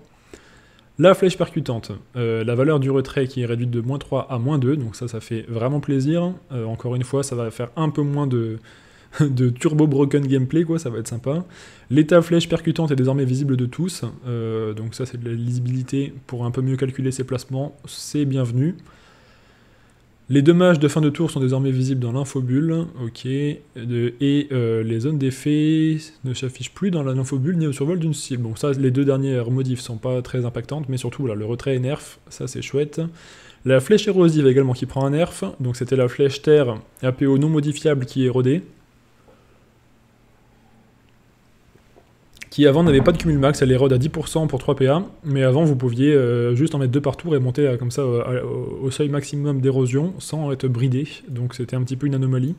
La flèche percutante, euh, la valeur du retrait qui est réduite de moins 3 à moins 2, donc ça, ça fait vraiment plaisir. Euh, encore une fois, ça va faire un peu moins de, de turbo broken gameplay, quoi, ça va être sympa. L'état flèche percutante est désormais visible de tous, euh, donc ça c'est de la lisibilité pour un peu mieux calculer ses placements, c'est bienvenu. Les dommages de fin de tour sont désormais visibles dans l'infobulle, ok, et euh, les zones d'effet ne s'affichent plus dans l'infobulle ni au survol d'une cible. Bon, ça, les deux dernières modifs sont pas très impactantes, mais surtout, là, le retrait est nerf, ça c'est chouette. La flèche érosive également qui prend un nerf, donc c'était la flèche terre APO non modifiable qui est érodée, qui avant n'avait pas de cumul max, elle érode à 10% pour 3 PA, mais avant vous pouviez euh, juste en mettre deux par tour et monter comme ça euh, au, seuil maximum d'érosion sans être bridé, donc c'était un petit peu une anomalie.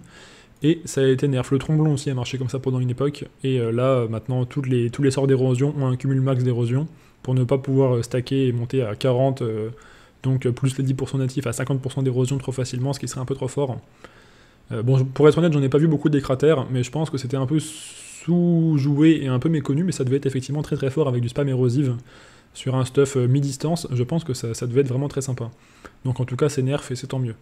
Et ça a été nerf. Le tromblon aussi a marché comme ça pendant une époque, et euh, là maintenant toutes les, tous les sorts d'érosion ont un cumul max d'érosion pour ne pas pouvoir stacker et monter à 40, donc plus les 10% natifs à 50% d'érosion trop facilement, ce qui serait un peu trop fort. bon, pour être honnête, j'en ai pas vu beaucoup des cratères, mais je pense que c'était un peu tout joué et un peu méconnu, mais ça devait être effectivement très très fort avec du spam érosive sur un stuff euh, mi-distance. Je pense que ça, devait être vraiment très sympa. Donc en tout cas, c'est nerf et c'est tant mieux.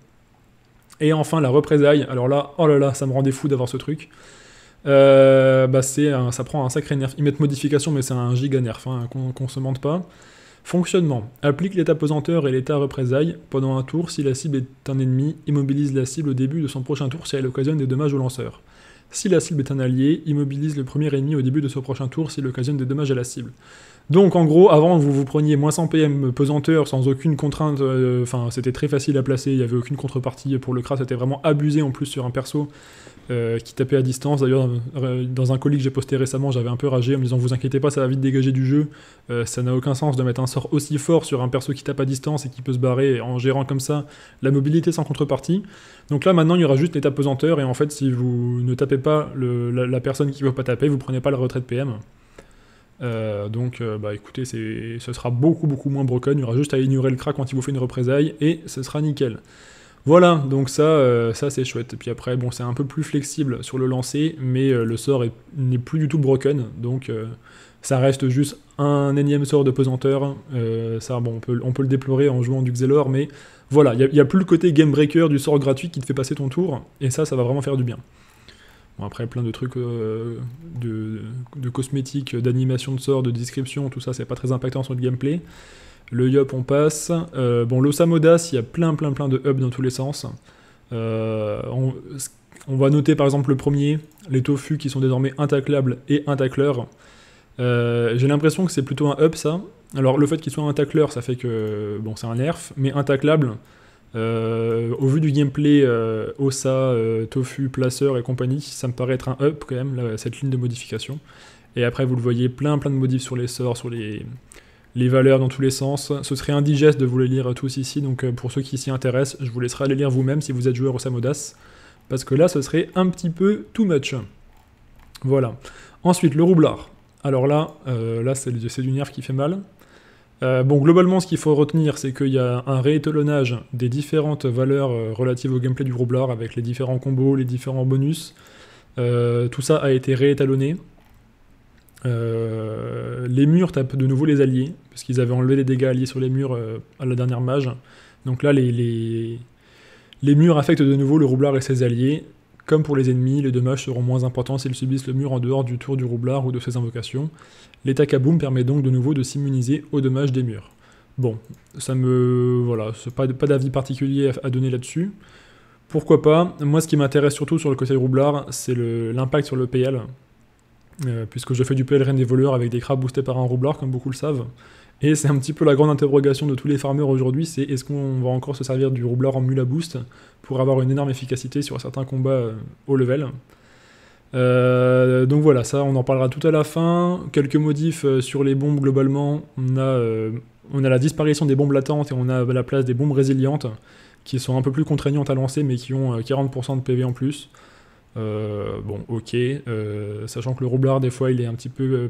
Et enfin, la représaille. Alors là, oh là là, ça me rendait fou d'avoir ce truc. Euh, bah c'est ça prend un sacré nerf. Ils mettent modification, mais c'est un giga nerf, hein, qu'on se mente pas. Fonctionnement. Applique l'état pesanteur et l'état représailles pendant un tour si la cible est un ennemi, immobilise la cible au début de son prochain tour si elle occasionne des dommages au lanceur. Si la cible est un allié, immobilise le premier ennemi au début de ce prochain tour s'il occasionne des dommages à la cible. Donc en gros, avant vous vous preniez moins 100 PM pesanteur sans aucune contrainte, euh, enfin c'était très facile à placer, il n'y avait aucune contrepartie pour le crash, c'était vraiment abusé en plus sur un perso euh, qui tapait à distance. D'ailleurs, euh, dans un colis que j'ai posté récemment, j'avais un peu ragé en me disant Vous inquiétez pas, ça va vite dégager du jeu. Euh, ça n'a aucun sens de mettre un sort aussi fort sur un perso qui tape à distance et qui peut se barrer en gérant comme ça la mobilité sans contrepartie. Donc là, maintenant, il y aura juste les pesanteur Et en fait, si vous ne tapez pas la, personne qui ne veut pas taper, vous prenez pas le retrait de PM. donc, bah écoutez, ce sera beaucoup beaucoup moins broken. Il y aura juste à ignorer le crack quand il vous fait une représaille et ce sera nickel. Voilà, donc ça, euh, ça c'est chouette. Puis après, bon, c'est un peu plus flexible sur le lancer, mais euh, le sort n'est plus du tout broken, donc euh, ça reste juste un énième sort de pesanteur. ça, bon, on peut, le déplorer en jouant du Xelor, mais voilà, il n'y a, plus le côté game breaker du sort gratuit qui te fait passer ton tour, et ça, ça va vraiment faire du bien. Bon, après, plein de trucs de, de, cosmétiques, d'animation de sort, de description, tout ça, c'est pas très impactant sur le gameplay. Le Yop, on passe. Euh, bon, l'Ossa Modas, il y a plein, plein, plein de hubs dans tous les sens. Euh, on, va noter par exemple le premier, les tofu qui sont désormais intaclables et intacleurs. Euh, j'ai l'impression que c'est plutôt un hub ça. Alors le fait qu'il soit intacleur, ça fait que bon, c'est un nerf, mais intaclable. au vu du gameplay Osa, Tofu, Placeur et compagnie, ça me paraît être un up quand même, cette ligne de modification. Et après, vous le voyez, plein plein de modifs sur les sorts, sur les, les valeurs dans tous les sens. Ce serait indigeste de vous les lire tous ici, donc euh, pour ceux qui s'y intéressent, je vous laisserai les lire vous-même si vous êtes joueur au Samodas, parce que là, ce serait un petit peu too much. Voilà. Ensuite, le roublard. Alors là, euh, là c'est du nerf qui fait mal. Euh, bon, globalement, ce qu'il faut retenir, c'est qu'il y a un réétalonnage des différentes valeurs relatives au gameplay du roublard, avec les différents combos, les différents bonus. tout ça a été réétalonné. Euh, les murs tapent de nouveau les alliés, parce qu'ils avaient enlevé les dégâts alliés sur les murs euh, à la dernière mage. Donc là, les, les, murs affectent de nouveau le roublard et ses alliés. Comme pour les ennemis, les dommages seront moins importants s'ils subissent le mur en dehors du tour du roublard ou de ses invocations. L'état kaboom permet donc de nouveau de s'immuniser aux dommages des murs. Bon, ça me. Voilà, pas, pas d'avis particulier à, donner là-dessus. Pourquoi pas Moi, ce qui m'intéresse surtout sur le côté roublard, c'est l'impact sur le PL. Euh, puisque je fais du PLRN des voleurs avec des crabes boostés par un roublard, comme beaucoup le savent. Et c'est un petit peu la grande interrogation de tous les farmeurs aujourd'hui, c'est est-ce qu'on va encore se servir du roublard en mule boost pour avoir une énorme efficacité sur certains combats haut euh, level euh, donc voilà, ça on en parlera tout à la fin. Quelques modifs sur les bombes globalement. On a, la disparition des bombes latentes et on a la place des bombes résilientes qui sont un peu plus contraignantes à lancer mais qui ont 40% de PV en plus. Euh, bon, ok, euh, sachant que le roublard, des fois, il est un petit peu euh,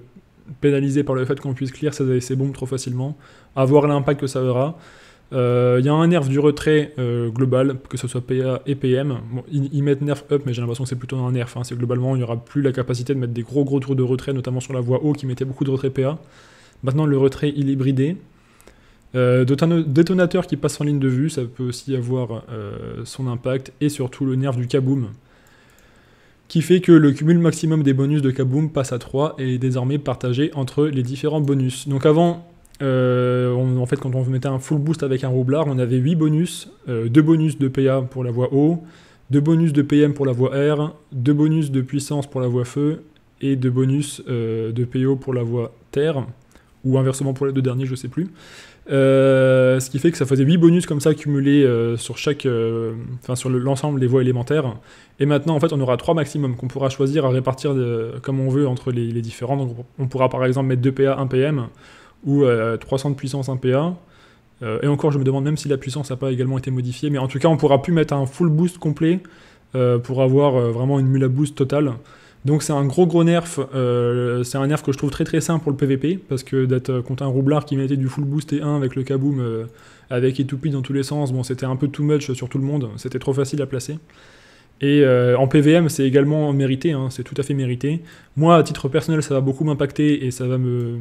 pénalisé par le fait qu'on puisse clear ses, bombes trop facilement, avoir l'impact que ça aura. Il y a un nerf du retrait global, que ce soit PA et PM. ils, mettent nerf up, mais j'ai l'impression que c'est plutôt un nerf. Hein. C'est globalement, il n'y aura plus la capacité de mettre des gros gros tours de retrait, notamment sur la voie haut qui mettait beaucoup de retrait PA. Maintenant, le retrait, il est bridé. Euh, détonateur qui passe en ligne de vue, ça peut aussi avoir son impact. Et surtout le nerf du kaboom qui fait que le cumul maximum des bonus de Kaboom passe à 3 et est désormais partagé entre les différents bonus. Donc avant, euh, en fait, quand on mettait un full boost avec un roublard, on avait 8 bonus, 2 euh, bonus de PA pour la voie O, 2 bonus de PM pour la voie R, 2 bonus de puissance pour la voie feu et 2 bonus euh, de PO pour la voie terre, ou inversement pour les deux derniers, je sais plus. Euh, ce qui fait que ça faisait 8 bonus comme ça cumulés euh, sur chaque, euh, sur l'ensemble des voies élémentaires. Et maintenant, en fait, on aura 3 maximum qu'on pourra choisir à répartir comme on veut entre les, différents. on pourra par exemple mettre 2 PA, 1 PM ou 300 de puissance, 1 PA. et encore, je me demande même si la puissance n'a pas également été modifiée. Mais en tout cas, on pourra plus mettre un full boost complet pour avoir vraiment une mula boost totale. Donc c'est un gros gros nerf, euh, c'est un nerf que je trouve très très sain pour le PVP, parce que d'être contre un roublard qui mettait du full boost et 1 avec le kaboom, euh, avec p dans tous les sens, bon c'était un peu too much sur tout le monde, c'était trop facile à placer. Et euh, en PVM c'est également mérité, hein, c'est tout à fait mérité. Moi à titre personnel ça va beaucoup m'impacter et ça va me,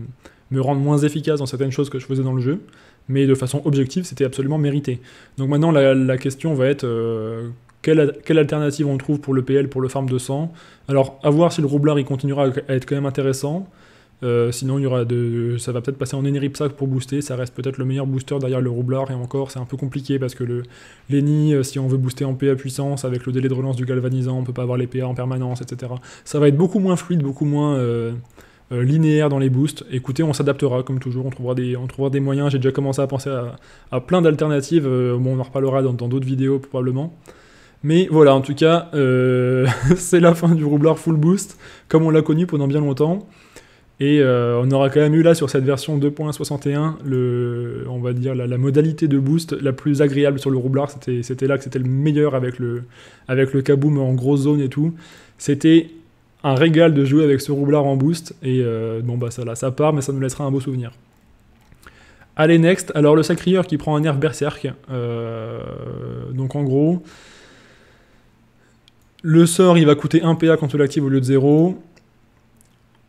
me rendre moins efficace dans certaines choses que je faisais dans le jeu, mais de façon objective, c'était absolument mérité. Donc maintenant, la, question va être euh, quelle, alternative on trouve pour le PL, pour le Farm 200. Alors, à voir si le roublard il continuera à être quand même intéressant. Euh, sinon, il y aura de, ça va peut-être passer en Eneripsac pour booster. Ça reste peut-être le meilleur booster derrière le roublard. Et encore, c'est un peu compliqué parce que le l'ENI, euh, si on veut booster en PA puissance, avec le délai de relance du galvanisant, on peut pas avoir les PA en permanence, etc. Ça va être beaucoup moins fluide, beaucoup moins. Euh, linéaire dans les boosts. Écoutez, on s'adaptera comme toujours, on trouvera des, des moyens. J'ai déjà commencé à penser à, plein d'alternatives. bon, on en reparlera dans d'autres vidéos probablement. Mais voilà, en tout cas, euh, c'est la fin du roublard full boost, comme on l'a connu pendant bien longtemps. Et euh, on aura quand même eu là sur cette version 2.61, le, on va dire la, modalité de boost la plus agréable sur le roublard. C'était, c'était là que c'était le meilleur avec le, avec le kaboom en grosse zone et tout. C'était un régal de jouer avec ce roublard en boost. Et euh, bon, bah ça là, ça part, mais ça nous laissera un beau souvenir. Allez, next. Alors le sacrieur qui prend un nerf berserk. donc en gros, le sort, il va coûter 1 PA quand tu l'active au lieu de 0.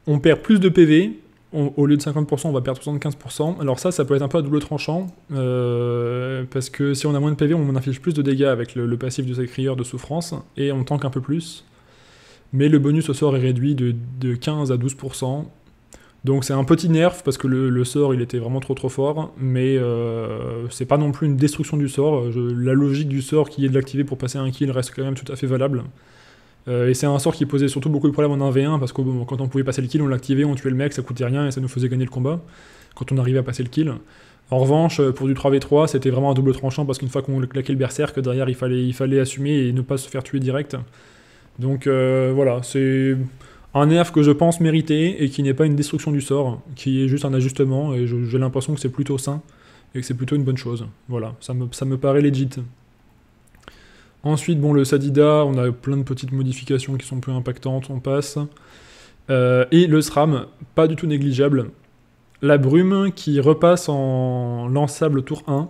On perd plus de PV. au lieu de 50%, on va perdre 75%. Alors ça, ça peut être un peu à double tranchant. Euh, parce que si on a moins de PV, on inflige plus de dégâts avec le, passif de sacrieur de souffrance. Et on tank un peu plus. Mais le bonus au sort est réduit de, de 15 à 12%. Donc c'est un petit nerf parce que le, sort il était vraiment trop trop fort, mais euh, c'est pas non plus une destruction du sort. la logique du sort qui est de l'activer pour passer un kill reste quand même tout à fait valable. Euh, et c'est un sort qui posait surtout beaucoup de problèmes en 1v1 parce que quand on pouvait passer le kill, on l'activait, on tuait le mec, ça coûtait rien et ça nous faisait gagner le combat quand on arrivait à passer le kill. En revanche, euh, pour du 3v3, c'était vraiment un double tranchant parce qu'une fois qu'on claquait le berserk, derrière il fallait, il fallait assumer et ne pas se faire tuer direct. Donc voilà, c'est un nerf que je pense mérité et qui n'est pas une destruction du sort, qui est juste un ajustement, et j'ai l'impression que c'est plutôt sain et que c'est plutôt une bonne chose. Voilà, ça me, paraît legit. Ensuite, bon, le Sadida, on a plein de petites modifications qui sont plus impactantes, on passe. Euh, et le SRAM, pas du tout négligeable. La brume qui repasse en lançable tour 1,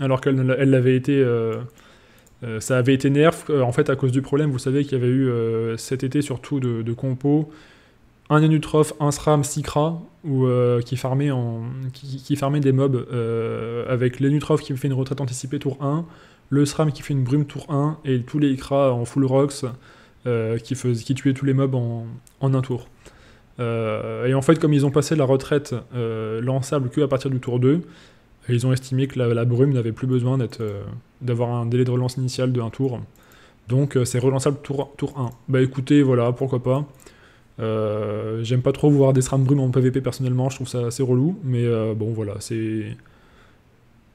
alors qu'elle l'avait été euh, euh, ça avait été nerf, euh, en fait, à cause du problème, vous savez qu'il y avait eu euh, cet été surtout de, de compos, un Enutroph, un SRAM, 6 Kra, ou qui, farmait qui, des mobs avec l'Enutroph qui fait une retraite anticipée tour 1, le SRAM qui fait une brume tour 1, et tous les Kras en full rocks qui, tuaient tous les mobs en, un tour. et en fait, comme ils ont passé la retraite lançable que à partir du tour 2, ils ont estimé que la brume n'avait plus besoin d'être d'avoir un délai de relance initial de un tour. Donc euh, c'est relançable tour, tour 1. Bah écoutez, voilà, pourquoi pas. Euh, j'aime pas trop voir des SRAM brumes en PvP personnellement, je trouve ça assez relou, mais euh, bon voilà, c'est.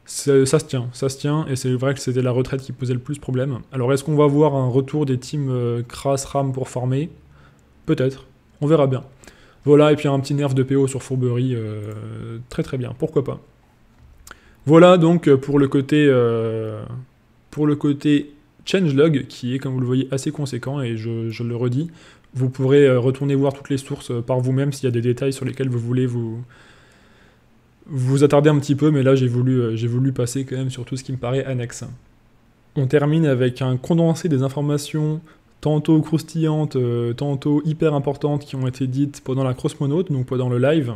Ça se tient, ça se tient, et c'est vrai que c'était la retraite qui posait le plus problème. Alors est-ce qu'on va voir un retour des teams euh, RAM pour former Peut-être, on verra bien. Voilà, et puis un petit nerf de PO sur Fourberie, très très bien, pourquoi pas. Voilà donc euh, pour le côté, euh, pour le côté changelog qui est, comme vous le voyez, assez conséquent et je, le redis. Vous pourrez euh, retourner voir toutes les sources par vous-même s'il y a des détails sur lesquels vous voulez vous, vous attarder un petit peu, mais là j'ai voulu, voulu passer quand même sur tout ce qui me paraît annexe. On termine avec un condensé des informations tantôt croustillantes, tantôt hyper importantes qui ont été dites pendant la crossmonote, donc pendant le live.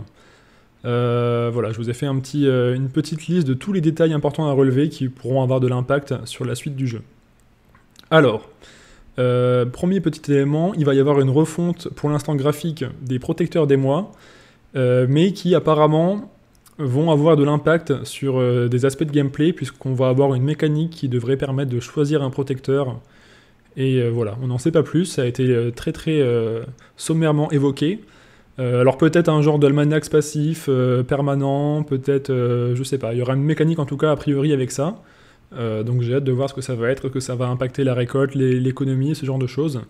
Euh, voilà, je vous ai fait euh, une petite liste de tous les détails importants à relever qui pourront avoir de l'impact sur la suite du jeu. Alors, euh, premier petit élément, il va y avoir une refonte pour l'instant graphique des protecteurs des mois, mais qui apparemment vont avoir de l'impact sur des aspects de gameplay, puisqu'on va avoir une mécanique qui devrait permettre de choisir un protecteur. Et voilà, on n'en sait pas plus, ça a été très très sommairement évoqué. Euh, alors peut-être un genre d'almanax passif euh, permanent, peut-être, euh, je sais pas. Il y aura une mécanique en tout cas a priori avec ça. donc j'ai hâte de voir ce que ça va être, que ça va impacter la récolte, l'économie, ce genre de choses.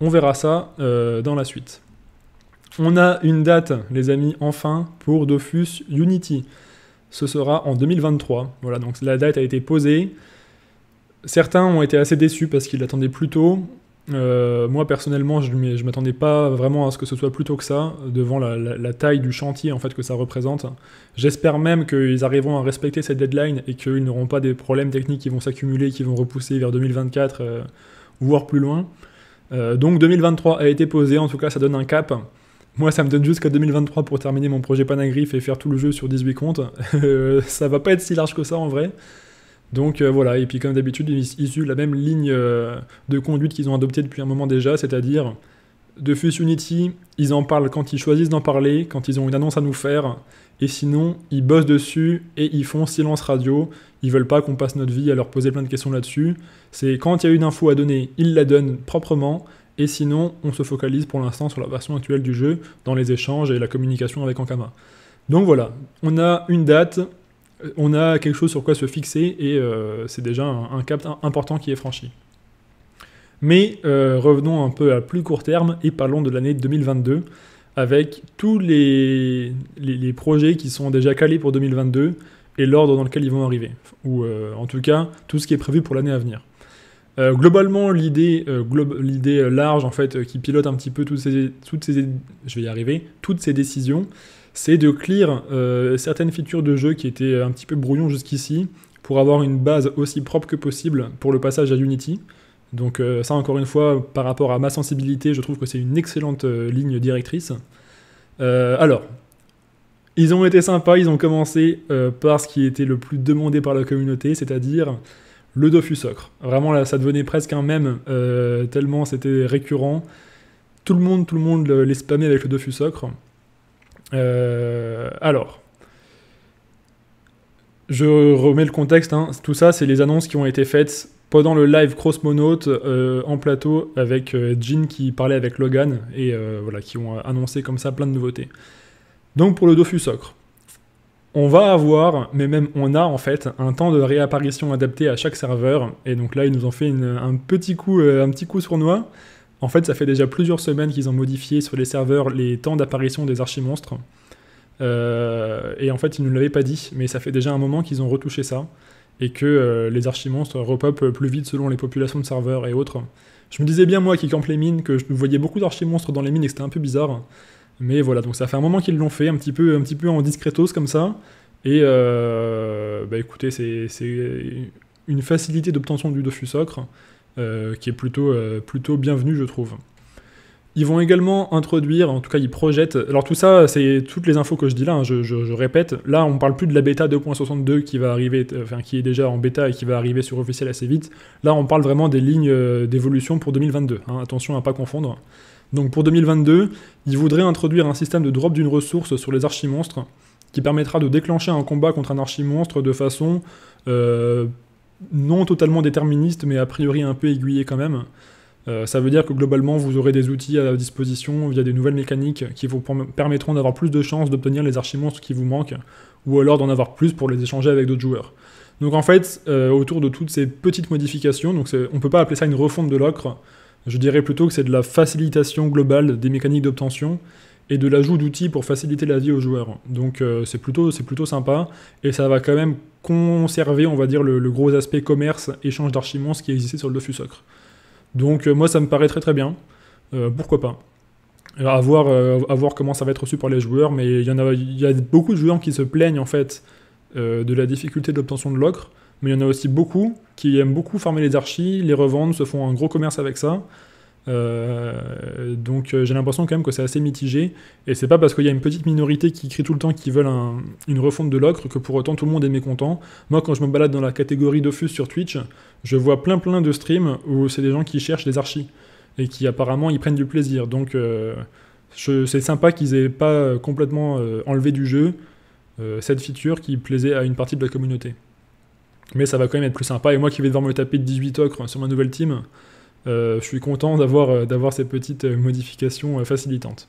On verra ça dans la suite. On a une date, les amis, enfin, pour Dofus Unity. Ce sera en 2023. Voilà, donc la date a été posée. Certains ont été assez déçus parce qu'ils l'attendaient plus tôt. Euh, moi personnellement, je ne m'attendais pas vraiment à ce que ce soit plus tôt que ça, devant la, taille du chantier en fait que ça représente. J'espère même qu'ils arriveront à respecter cette deadline et qu'ils n'auront pas des problèmes techniques qui vont s'accumuler, qui vont repousser vers 2024, ou euh, voire plus loin. Euh, donc 2023 a été posé, en tout cas ça donne un cap. Moi ça me donne jusqu'à 2023 pour terminer mon projet Panagriffe et faire tout le jeu sur 18 comptes. ça va pas être si large que ça en vrai. Donc euh, voilà, et puis comme d'habitude, ils issus la même ligne euh, de conduite qu'ils ont adoptée depuis un moment déjà, c'est-à-dire de Fuse Unity, ils en parlent quand ils choisissent d'en parler, quand ils ont une annonce à nous faire, et sinon, ils bossent dessus et ils font silence radio, ils veulent pas qu'on passe notre vie à leur poser plein de questions là-dessus. C'est quand il y a une info à donner, ils la donnent proprement, et sinon, on se focalise pour l'instant sur la version actuelle du jeu, dans les échanges et la communication avec Ankama. Donc voilà, on a une date, euh, on a quelque chose sur quoi se fixer et euh, c'est déjà un, cap important qui est franchi. Mais euh, revenons un peu à plus court terme et parlons de l'année 2022 avec tous les, projets qui sont déjà calés pour 2022 et l'ordre dans lequel ils vont arriver, ou en tout cas tout ce qui est prévu pour l'année à venir. globalement, l'idée l'idée large en fait qui pilote un petit peu toutes ces, toutes ces, je vais y arriver, toutes ces décisions, c'est de clear euh, certaines features de jeu qui étaient un petit peu brouillon jusqu'ici pour avoir une base aussi propre que possible pour le passage à Unity. Donc euh, ça encore une fois, par rapport à ma sensibilité, je trouve que c'est une excellente euh, ligne directrice. alors, ils ont été sympas, ils ont commencé par ce qui était le plus demandé par la communauté, c'est-à-dire le dofusocre. Vraiment là, ça devenait presque un mème, tellement c'était récurrent. Tout le monde, tout le monde les spammait avec le dofusocre. Euh, alors, je remets le contexte. Hein. Tout ça, c'est les annonces qui ont été faites pendant le live Crossmonaut euh, en plateau avec Jean euh, qui parlait avec Logan et voilà, qui ont annoncé comme ça plein de nouveautés. Donc pour le Dofus Socre, on va avoir, mais même on a en fait, un temps de réapparition adapté à chaque serveur. Et donc là, ils nous ont fait un petit coup, un petit coup sournois. En fait, ça fait déjà plusieurs semaines qu'ils ont modifié sur les serveurs les temps d'apparition des archimonstres. Euh, et en fait, ils ne l'avaient pas dit, mais ça fait déjà un moment qu'ils ont retouché ça et que euh, les archimonstres repopent plus vite selon les populations de serveurs et autres. Je me disais bien, moi qui campe les mines, que je voyais beaucoup d'archimonstres dans les mines et c'était un peu bizarre. Mais voilà, donc ça fait un moment qu'ils l'ont fait, un petit, peu, un petit peu en discrétos, comme ça. Et euh, bah écoutez, c'est une facilité d'obtention du Dofus Ocre euh, qui est plutôt, euh, plutôt bienvenue, je trouve. Ils vont également introduire, en tout cas ils projettent, alors tout ça c'est toutes les infos que je dis là, hein, je, répète, là on parle plus de la bêta 2.62 qui va arriver, enfin qui est déjà en bêta et qui va arriver sur officiel assez vite, là on parle vraiment des lignes euh, d'évolution pour 2022, hein. attention à pas confondre. Donc pour 2022, ils voudraient introduire un système de drop d'une ressource sur les archimonstres qui permettra de déclencher un combat contre un archimonstre de façon non totalement déterministe, mais a priori un peu aiguillé quand même. Euh, ça veut dire que globalement, vous aurez des outils à disposition via des nouvelles mécaniques qui vous permettront d'avoir plus de chances d'obtenir les archimonstres qui vous manquent, ou alors d'en avoir plus pour les échanger avec d'autres joueurs. Donc en fait, euh, autour de toutes ces petites modifications, donc on ne peut pas appeler ça une refonte de l'ocre, je dirais plutôt que c'est de la facilitation globale des mécaniques d'obtention, et de l'ajout d'outils pour faciliter la vie aux joueurs. Donc euh, c'est plutôt, plutôt sympa et ça va quand même conserver, on va dire, le, gros aspect commerce, échange d'archimons qui existait sur le Dofus Donc euh, moi ça me paraît très très bien, euh, pourquoi pas. à, voir, comment ça va être reçu par les joueurs, mais il y, a, y a beaucoup de joueurs qui se plaignent en fait de la difficulté d'obtention de l'ocre, mais il y en a aussi beaucoup qui aiment beaucoup farmer les archis, les revendre, se font un gros commerce avec ça. Euh, donc euh, j'ai l'impression quand même que c'est assez mitigé, et c'est pas parce qu'il y a une petite minorité qui crie tout le temps qu'ils veulent une refonte de l'ocre que pour autant tout le monde est mécontent. Moi quand je me balade dans la catégorie Dofus sur Twitch, je vois plein plein de streams où c'est des gens qui cherchent des archis, et qui apparemment ils prennent du plaisir. Donc euh, c'est sympa qu'ils aient pas complètement enlevé du jeu cette feature qui plaisait à une partie de la communauté. Mais ça va quand même être plus sympa, et moi qui vais devoir me taper 18 ocres sur ma nouvelle team, euh, je suis content d'avoir, euh, ces petites euh, modifications facilitantes.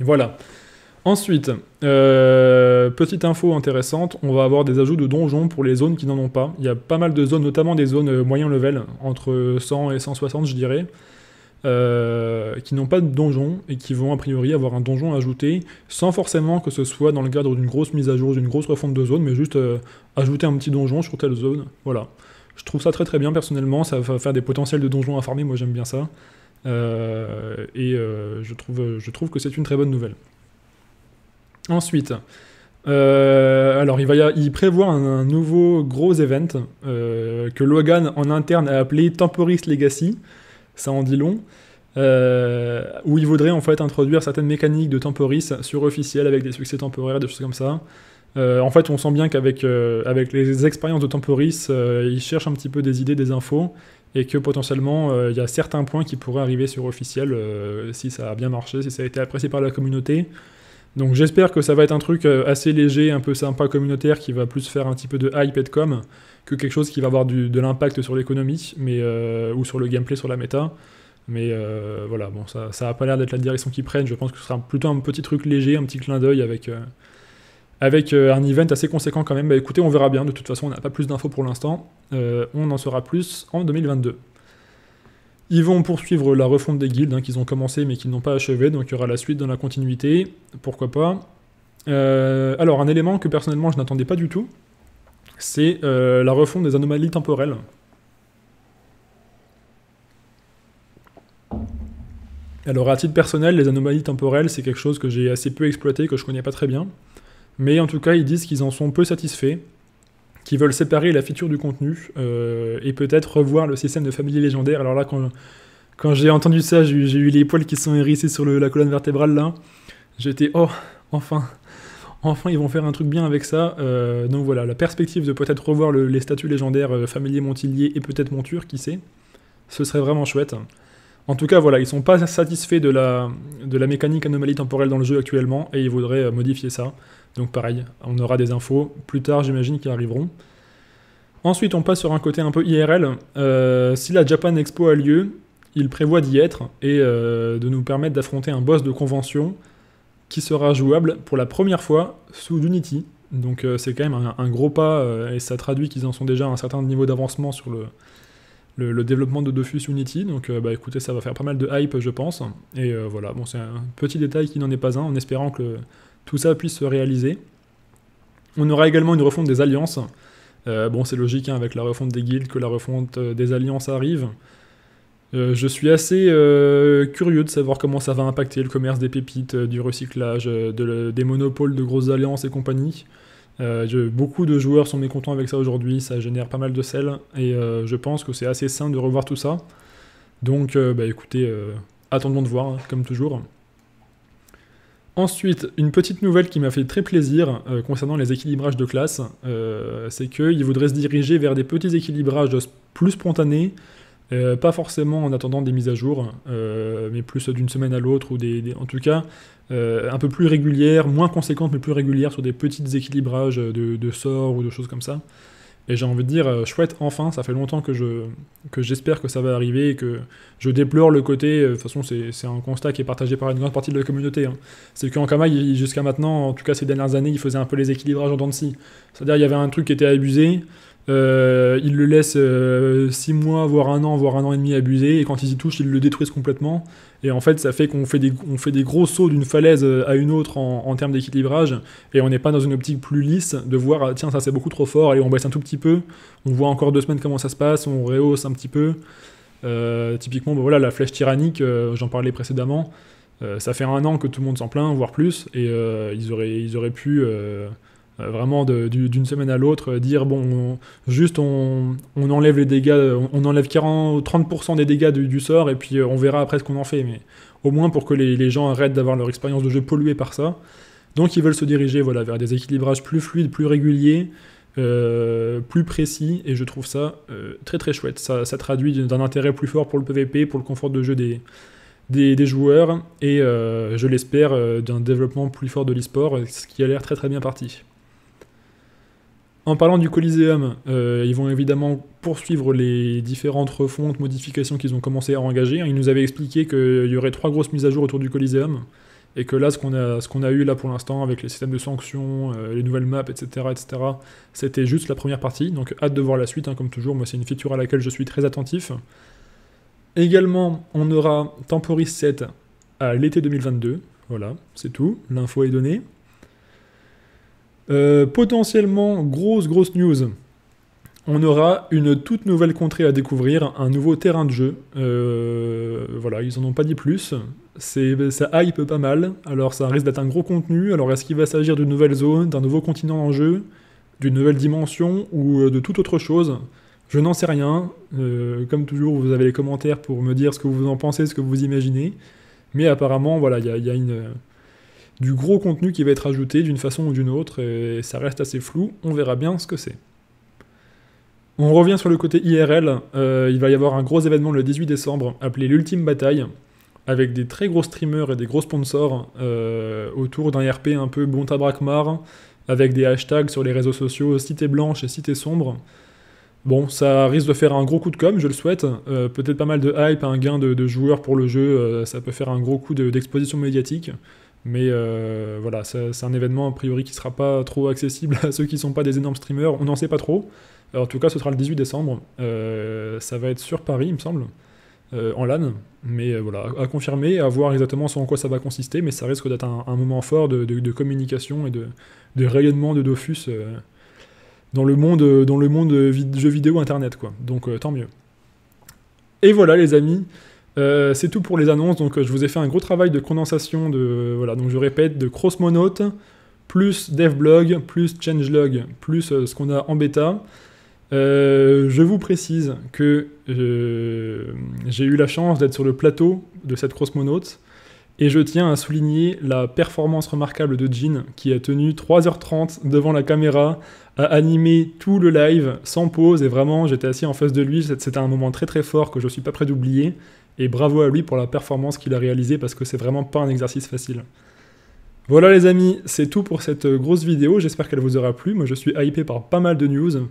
Voilà. Ensuite, petite info intéressante, on va avoir des ajouts de donjons pour les zones qui n'en ont pas. Il y a pas mal de zones, notamment des zones moyen level, entre 100 et 160 je dirais, qui n'ont pas de donjon et qui vont a priori avoir un donjon ajouté, sans forcément que ce soit dans le cadre d'une grosse mise à jour, d'une grosse refonte de zone, mais juste ajouter un petit donjon sur telle zone. Voilà. Je trouve ça très très bien personnellement, ça va faire des potentiels de donjons à farmer, moi j'aime bien ça. Euh, et euh, je, trouve, je trouve que c'est une très bonne nouvelle. Ensuite, euh, alors il va y, un, nouveau gros event que Logan en interne a appelé Temporis Legacy, ça en dit long, où il voudrait en fait introduire certaines mécaniques de Temporis sur officiel avec des succès temporaires, des choses comme ça. Euh, en fait, on sent bien qu'avec euh, avec les expériences de Temporis, euh, ils cherchent un petit peu des idées, des infos, et que potentiellement, il y a certains points qui pourraient arriver sur officiel si ça a bien marché, si ça a été apprécié par la communauté. Donc j'espère que ça va être un truc assez léger, un peu sympa communautaire, qui va plus faire un petit peu de hype et de com, que quelque chose qui va avoir du, de l'impact sur l'économie, mais ou sur le gameplay, sur la méta. Mais voilà, bon, ça n'a pas l'air d'être la direction qu'ils prennent. Je pense que ce sera plutôt un petit truc léger, un petit clin d'œil avec avec euh, un event assez conséquent quand même. Bah écoutez, on verra bien. De toute façon, on n'a pas plus d'infos pour l'instant. Euh, on en saura plus en 2022. Ils vont poursuivre la refonte des guildes hein, qu'ils ont commencé mais qu'ils n'ont pas achevé, donc il y aura la suite dans la continuité, pourquoi pas. Euh, alors un élément que personnellement je n'attendais pas du tout, c'est la refonte des anomalies temporelles. Alors à titre personnel, les anomalies temporelles, c'est quelque chose que j'ai assez peu exploité, que je ne connais pas très bien. Mais en tout cas, ils disent qu'ils en sont peu satisfaits, qu'ils veulent séparer la feature du contenu euh, et peut-être revoir le système de famille légendaire. Alors là, quand, j'ai entendu ça, j'ai, eu les poils qui sont hérissés sur la colonne vertébrale là. J'étais, oh, enfin, enfin ils vont faire un truc bien avec ça. Euh, donc voilà, la perspective de peut-être revoir les statuts légendaires euh, familier, montilier et peut-être monture, qui sait, ce serait vraiment chouette. En tout cas, voilà, ils sont pas satisfaits de la mécanique anomalie temporelle dans le jeu actuellement et ils voudraient modifier ça. Donc pareil, on aura des infos plus tard, j'imagine, qui arriveront. Ensuite, on passe sur un côté un peu IRL. Euh, si la Japan Expo a lieu, il prévoit d'y être et euh, de nous permettre d'affronter un boss de convention qui sera jouable pour la première fois sous Unity. Donc euh, c'est quand même un, gros pas et ça traduit qu'ils en sont déjà à un certain niveau d'avancement sur le, développement de Dofus Unity. Donc bah, écoutez, ça va faire pas mal de hype, je pense. Et voilà, bon, c'est un petit détail qui n'en est pas un, en espérant que tout ça puisse se réaliser. On aura également une refonte des alliances. Euh, bon, c'est logique hein, avec la refonte des guildes que la refonte euh, des alliances arrive. Euh, je suis assez curieux de savoir comment ça va impacter le commerce des pépites, du recyclage, des monopoles de grosses alliances et compagnie. beaucoup de joueurs sont mécontents avec ça aujourd'hui, ça génère pas mal de sel et je pense que c'est assez sain de revoir tout ça. Donc, bah, écoutez, attendons de voir, hein, comme toujours. Ensuite, une petite nouvelle qui m'a fait très plaisir euh, concernant les équilibrages de classe, euh, c'est qu'ils voudraient se diriger vers des petits équilibrages plus spontanés, euh, pas forcément en attendant des mises à jour, mais plus d'une semaine à l'autre, ou en tout cas un peu plus régulières, moins conséquentes, mais plus régulières sur des petits équilibrages de, de sorts ou de choses comme ça. Et j'ai envie de dire, euh, chouette, enfin, ça fait longtemps que, je, que j'espère que ça va arriver que je déplore le côté, euh, de toute façon c'est, un constat qui est partagé par une grande partie de la communauté, hein. c'est en Kamaï, jusqu'à maintenant, en tout cas ces dernières années, il faisait un peu les équilibrages en dents de C'est-à-dire il y avait un truc qui était abusé, euh, ils le laissent 6 euh, mois, voire un an, voire un an et demi abusé, et quand ils y touchent, ils le détruisent complètement. Et en fait, ça fait qu'on fait des, on fait des gros sauts d'une falaise à une autre en, termes d'équilibrage, et on n'est pas dans une optique plus lisse de voir, ah, tiens, ça c'est beaucoup trop fort, allez, on baisse un tout petit peu, on voit encore deux semaines comment ça se passe, on rehausse un petit peu. Euh, typiquement, voilà, la flèche tyrannique, euh, j'en parlais précédemment, ça fait un an que tout le monde s'en plaint, voire plus, et ils, auraient, ils auraient pu euh, vraiment d'une semaine à l'autre, euh, dire bon, juste on, on, enlève les dégâts, euh, on, enlève 40 30% des dégâts du, sort et puis on verra après ce qu'on en fait. Mais au moins pour que les, gens arrêtent d'avoir leur expérience de jeu polluée par ça. Donc ils veulent se diriger voilà, vers des équilibrages plus fluides, plus réguliers, plus précis, et je trouve ça très très chouette. Ça, ça traduit d'un intérêt plus fort pour le PvP, pour le confort de jeu des, des, joueurs, et je l'espère d'un développement plus fort de l'esport, ce qui a l'air très très bien parti. En parlant du Coliseum, euh, ils vont évidemment poursuivre les différentes refontes, modifications qu'ils ont commencé à engager. Ils nous avaient expliqué qu'il y aurait trois grosses mises à jour autour du Coliseum, et que là, ce qu'on a, ce a eu là pour l'instant avec les systèmes de sanctions, euh, les nouvelles maps, etc., etc., c'était juste la première partie. Donc hâte de voir la suite, hein, comme toujours. Moi, c'est une feature à laquelle je suis très attentif. Également, on aura Temporis 7 à l'été 2022. Voilà, c'est tout. L'info est donnée. Euh, potentiellement, grosse, grosse news. On aura une toute nouvelle contrée à découvrir, un nouveau terrain de jeu. Euh, voilà, ils en ont pas dit plus. ça hype pas mal. Alors, ça risque d'être un gros contenu. Alors, est-ce qu'il va s'agir d'une nouvelle zone, d'un nouveau continent en jeu, d'une nouvelle dimension ou euh, de toute autre chose je n'en sais rien. comme toujours, vous avez les commentaires pour me dire ce que vous en pensez, ce que vous imaginez. Mais apparemment, voilà, il y a, une, du gros contenu qui va être ajouté d'une façon ou d'une autre, et ça reste assez flou, on verra bien ce que c'est. On revient sur le côté IRL, euh, il va y avoir un gros événement le 18 décembre appelé l'ultime bataille, avec des très gros streamers et des gros sponsors euh, autour d'un RP un peu bon tabrac avec des hashtags sur les réseaux sociaux Cité Blanche et Cité Sombre. Bon, ça risque de faire un gros coup de com, je le souhaite. Euh, peut-être pas mal de hype, un gain de, joueurs pour le jeu, ça peut faire un gros coup d'exposition médiatique. Mais euh, voilà, c'est un événement a priori qui sera pas trop accessible à ceux qui sont pas des énormes streamers. On n'en sait pas trop. en tout cas, ce sera le 18 décembre. Euh, ça va être sur Paris, il me semble, euh, en LAN. Mais voilà, à confirmer, à voir exactement sur en quoi ça va consister. Mais ça risque d'être un, moment fort de, communication et de, rayonnement de Dofus dans le monde, dans le monde jeux vidéo internet, quoi. Donc tant mieux. Et voilà, les amis. Euh, c'est tout pour les annonces. Donc, euh, je vous ai fait un gros travail de condensation de, voilà, donc je répète, de Crossmonote, plus DevBlog, plus Changelog, plus euh, ce qu'on a en bêta. je vous précise que j'ai eu la chance d'être sur le plateau de cette Crossmonote et je tiens à souligner la performance remarquable de Jean qui a tenu 3h30 devant la caméra, a animé tout le live sans pause et vraiment j'étais assis en face de lui, c'était un moment très très fort que je ne suis pas prêt d'oublier. Et bravo à lui pour la performance qu'il a réalisée parce que c'est vraiment pas un exercice facile. Voilà les amis, c'est tout pour cette euh, grosse vidéo, j'espère qu'elle vous aura plu. Moi je suis hypé par pas mal de news.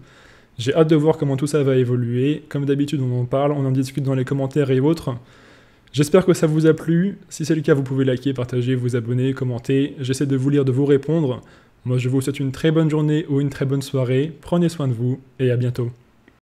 J'ai hâte de voir comment tout ça va évoluer. Comme d'habitude, on en parle, on en discute dans les commentaires et autres. J'espère que ça vous a plu. Si c'est le cas, vous pouvez liker, partager, vous abonner, commenter. J'essaie de vous lire, de vous répondre. Moi, je vous souhaite une très bonne journée ou une très bonne soirée. Prenez soin de vous et à bientôt.